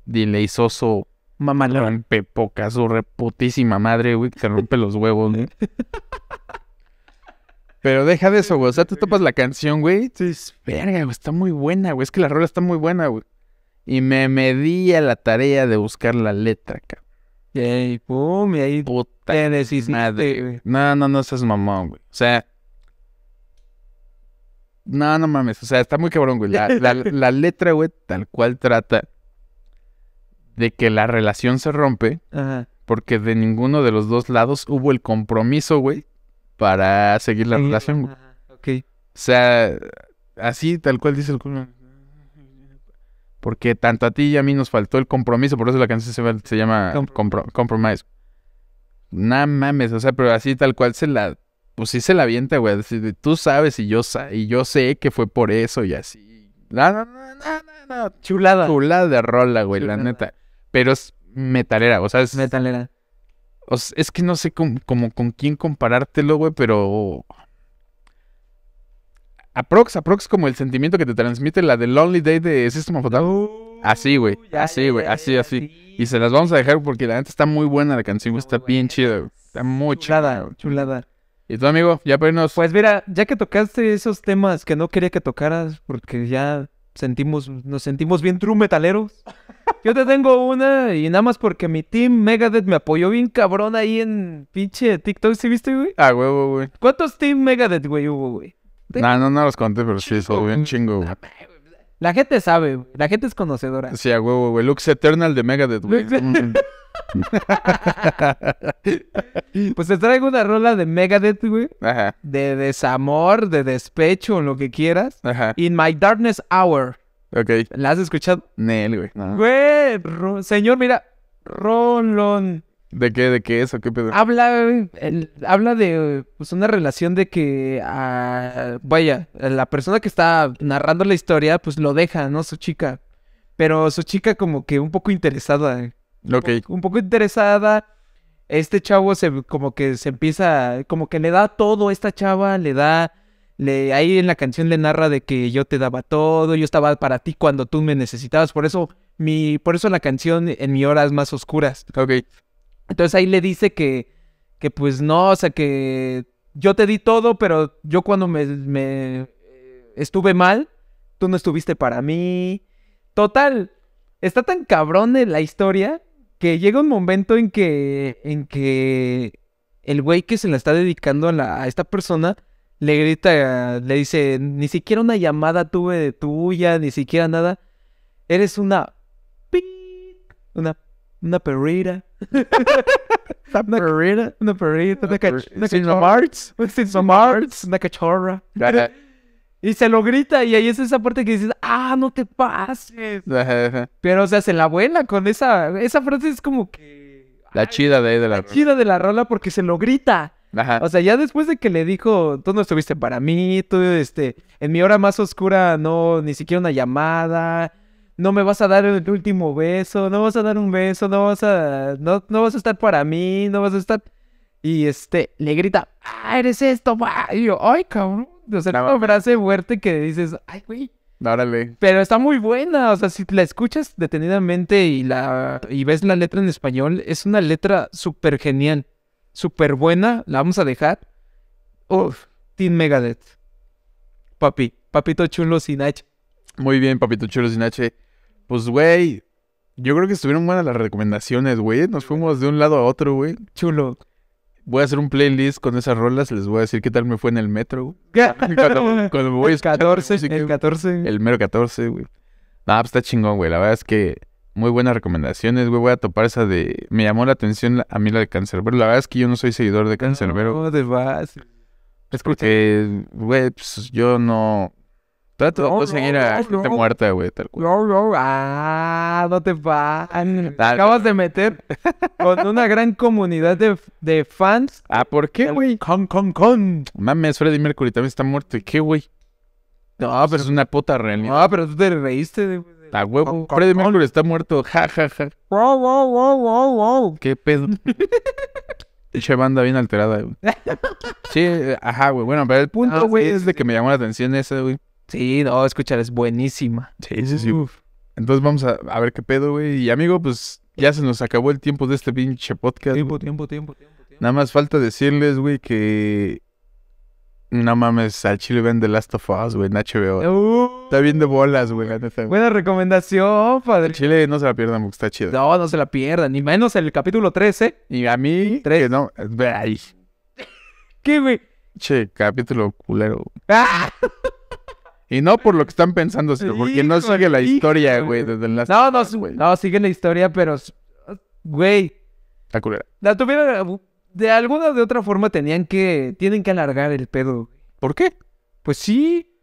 deleizoso. Mamalón. Pepoca, su reputísima madre, güey, que rompe los huevos, güey. Pero deja de eso, güey. O sea, te topas la canción, güey. Dices, verga, güey, está muy buena, güey. Es que la rola está muy buena, güey. Y me medí la tarea de buscar la letra, cabrón. Y pum, y ahí Puta güey. No, no, no seas mamón, güey. O sea. No, no mames. O sea, está muy cabrón, güey. [LAUGHS] La, letra, güey, tal cual trata de que la relación se rompe. Ajá. Porque de ninguno de los dos lados hubo el compromiso, güey, para seguir la relación, güey. Ajá, ok. O sea, así tal cual dice el culo. Porque tanto a ti y a mí nos faltó el compromiso, por eso la canción se, llama Compromise. Nah mames, o sea, pero así tal cual se la. Pues sí se la avienta, güey. Tú sabes y yo, y yo sé que fue por eso y así. No, no, no, no, no. Chulada. Chulada de rola, güey, la neta. Pero es metalera, o sea, es. Metalera. es que no sé cómo, con quién comparártelo, güey, pero Aprox, aprox como el sentimiento que te transmite la de Lonely Day de System of a oh, Así, güey. Así, güey. Así, así. Y se las vamos a dejar porque la neta está muy buena la canción, Está bien chida, güey. Está muy chulada. Chulada. ¿Y tú, amigo? Ya pernos. Pues mira, ya que tocaste esos temas que no quería que tocaras porque ya sentimos, nos sentimos bien true metaleros. Yo te tengo una y nada más porque mi team Megadeth me apoyó bien cabrón ahí en pinche TikTok, ¿sí viste, güey? Ah, güey, güey. ¿Cuántos team Megadeth, güey, hubo, güey? No, no, no los conté, pero sí, estuvo bien chingo, güey. La gente sabe, la gente es conocedora. Sí, a huevo, güey. Lux Eternal de Megadeth, güey. [LAUGHS] pues te traigo una rola de Megadeth, güey. Ajá. De desamor, de despecho, lo que quieras. Ajá. In My Darkness Hour. Ok. ¿La has escuchado? Nel, güey. Güey, señor, mira. Rolón. ¿De qué? ¿De qué eso? ¿Qué pedo? Habla, habla de pues, una relación de que, ah, vaya, la persona que está narrando la historia, pues lo deja, ¿no? Su chica. Pero su chica como que un poco interesada. ok. un poco interesada. Este chavo se como que se empieza, como que le da todo a esta chava, le da... Le, ahí en la canción le narra de que yo te daba todo, yo estaba para ti cuando tú me necesitabas, por eso mi, por eso la canción en mi horas más oscuras. Ok. Entonces ahí le dice que, que pues no, o sea, que yo te di todo, pero yo cuando me, estuve mal, tú no estuviste para mí. Total, está tan cabrón en la historia que llega un momento en que, en que el güey que se la está dedicando a, a esta persona le grita, le dice, ni siquiera una llamada tuve de tuya, ni siquiera nada. Eres una... Una una perrita. una perrita. Una perrita. Una, una cachorra. Una cachorra. [LAUGHS] Y se lo grita y ahí es esa parte que dices, ah, no te pases. Pero, o sea, se la abuela con esa... Esa frase es como que... La chida de, de la, la chida de la rola porque se lo grita. O sea, ya después de que le dijo, tú no estuviste para mí, tú, este, en mi hora más oscura, no, ni siquiera una llamada, no me vas a dar el último beso, no vas a dar un beso, no vas a, no, vas a estar para mí, no vas a estar. Y este, le grita, ah, eres esto, va! Ah", y yo, ay, cabrón. O sea, no, una frase fuerte que dices, ay, güey. Árale. Pero está muy buena, o sea, si la escuchas detenidamente y la y ves la letra en español, es una letra súper genial, súper buena, la vamos a dejar. Uf, Team Megadeth. Papi, papito chulo sin H. Muy bien, papito chulo sin H. Pues, güey, yo creo que estuvieron buenas las recomendaciones, güey. Nos fuimos de un lado a otro, güey. Chulo. Voy a hacer un playlist con esas rolas. Les voy a decir qué tal me fue en el metro. güey. [LAUGHS] [LAUGHS] cuando, voy a escuchar, 14, el 14. El mero 14, güey. Nah, pues está chingón, güey. La verdad es que muy buenas recomendaciones, güey. Voy a topar esa de. Me llamó la atención a mí la de Cáncer, pero La verdad es que yo no soy seguidor de Cáncer, pero... No, de base. Es güey, pues yo no no, de seguir a muerta, güey, tal cual. No, no, ah, no te va. [LAUGHS] Acabas de meter con una gran comunidad de, de fans. Ah, ¿por qué, güey? Con, con, con. Mames, Freddy Mercury también está muerto. ¿Y qué, güey? No, pero es una puta real No, pero tú te reíste de... La huevo. Freddy Mercury está muerto. Ja, ja, ja. Wow, wow, wow, wow, wow. Qué pedo. [LAUGHS] Che banda bien alterada, güey. Sí, ajá, güey. Bueno, pero el punto, güey, es de que me llamó la atención ese, güey. Sí, no, escuchar es buenísima. Sí, sí, sí. Entonces vamos a, ver qué pedo, güey. Y amigo, pues ya se nos acabó el tiempo de este pinche podcast. Tiempo, tiempo, tiempo, tiempo, Nada más falta decirles, güey, que. No mames, al chile ven The Last of Us, güey, en HBO. Uh. Está bien de bolas, güey, la Buena recomendación, padre. El chile no se la pierdan, porque está chido. No, no se la pierdan, ni menos el capítulo 13. ¿eh? Y a mí, 3. no, ve ahí. ¿Qué, güey? Che, capítulo culero. ¡Ah! [LAUGHS] Y no por lo que están pensando, porque no sigue la historia, güey, desde el No, no, güey. no, sigue la historia, pero güey. La culera. La de alguna de otra forma tenían que tienen que alargar el pedo. ¿Por qué? Pues sí,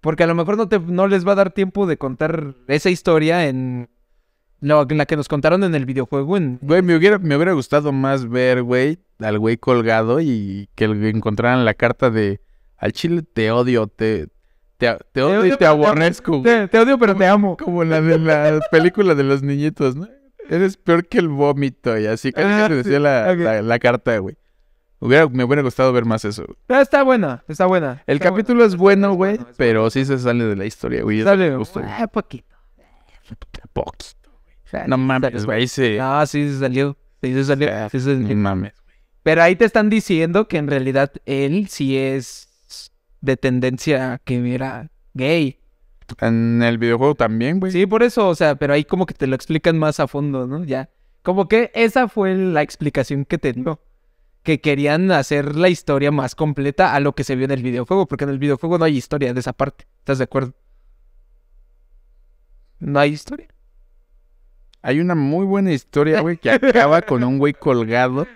porque a lo mejor no no les va a dar tiempo de contar esa historia en la que nos contaron en el videojuego. güey, me hubiera, me hubiera gustado más ver, güey, al güey colgado y que encontraran la carta de al chile te odio, te, te, odio, te y te aborrezco. Te, te, odio, pero te amo. Como la de la [LAUGHS] película de los niñitos, ¿no? Eres peor que el vómito y así casi ah, decía la, la, carta, güey. me hubiera gustado ver más eso. Ah, está buena, está buena. El capítulo es bueno, güey, pero sí se sale de la historia, güey. Sale un ah, poquito. Poquito, güey. No mames, güey. Sí. sí se salió. Sí se salió. Ah, sí se salió. No mames, güey. Pero ahí te están diciendo que en realidad él sí es de tendencia que era gay. En el videojuego también, güey. Sí, por eso, o sea, pero ahí como que te lo explican más a fondo, ¿no? Ya. Como que esa fue la explicación que tengo. Que querían hacer la historia más completa a lo que se vio en el videojuego, porque en el videojuego no hay historia de esa parte. ¿Estás de acuerdo? No hay historia. Hay una muy buena historia, güey, que [LAUGHS] acaba con un güey colgado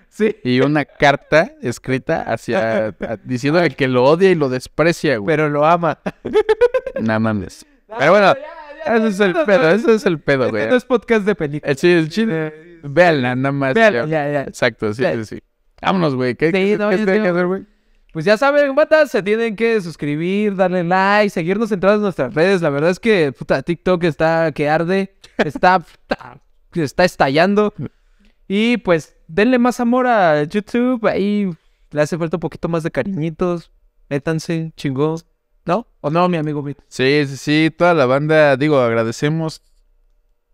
y una carta escrita hacia diciendo al que lo odia y lo desprecia, güey. Pero lo ama. [LAUGHS] Nada mames. Pero bueno, ese es el pedo, ese es el pedo, güey. Este no es podcast de películas. Eh, sí, es chile. Eh, véanla, nada más. Véanla, ya, ya. Exacto, sí, sí. Vámonos, güey. ¿Qué, sí, ¿qué, hacer, güey? Pues ya saben, patas, se tienen que suscribir, darle like, seguirnos en todas nuestras redes. La verdad es que puta, TikTok está que arde, está, [LAUGHS] está estallando. Y pues denle más amor a YouTube, ahí le hace falta un poquito más de cariñitos. Métanse, chingón. ¿No? ¿O no, mi amigo Sí, sí, sí, toda la banda, digo, agradecemos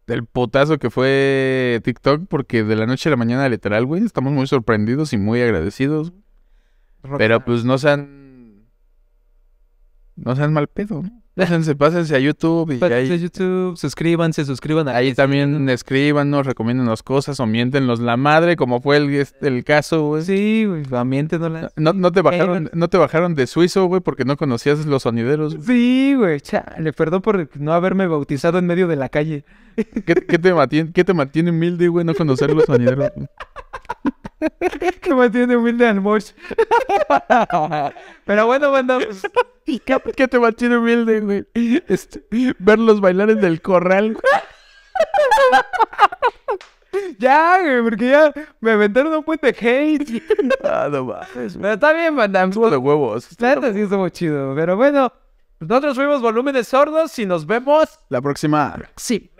el potazo que fue TikTok porque de la noche a la mañana, literal, güey, estamos muy sorprendidos y muy agradecidos. Pero pues no sean. No sean mal pedo, ¿no? Pásense, a YouTube y pásense ahí, a YouTube, suscríbanse, suscriban. ahí también escríbanos, las cosas o miéntenos la madre, como fue el, este, el caso, güey. Sí, güey, pues, miéntenos no, no, te bajaron, eh, no te bajaron de suizo, güey, porque no conocías los sonideros. Sí, güey, le perdón por no haberme bautizado en medio de la calle. ¿Qué, te mantiene, humilde, güey, no conocer los ¿Qué te mantiene humilde al almuerzo. Pero bueno, bueno. Pues, ¿qué, te mantiene humilde, güey? Este, ver los bailares del corral, güey. Ya, güey, porque ya me aventaron un puente hate. Ah, no mames. Pero está bien, mandamos. Estuvo de huevos. Claro, sí estuvo chido. Pero bueno, nosotros fuimos Volúmenes Sordos y nos vemos. La próxima. Sí.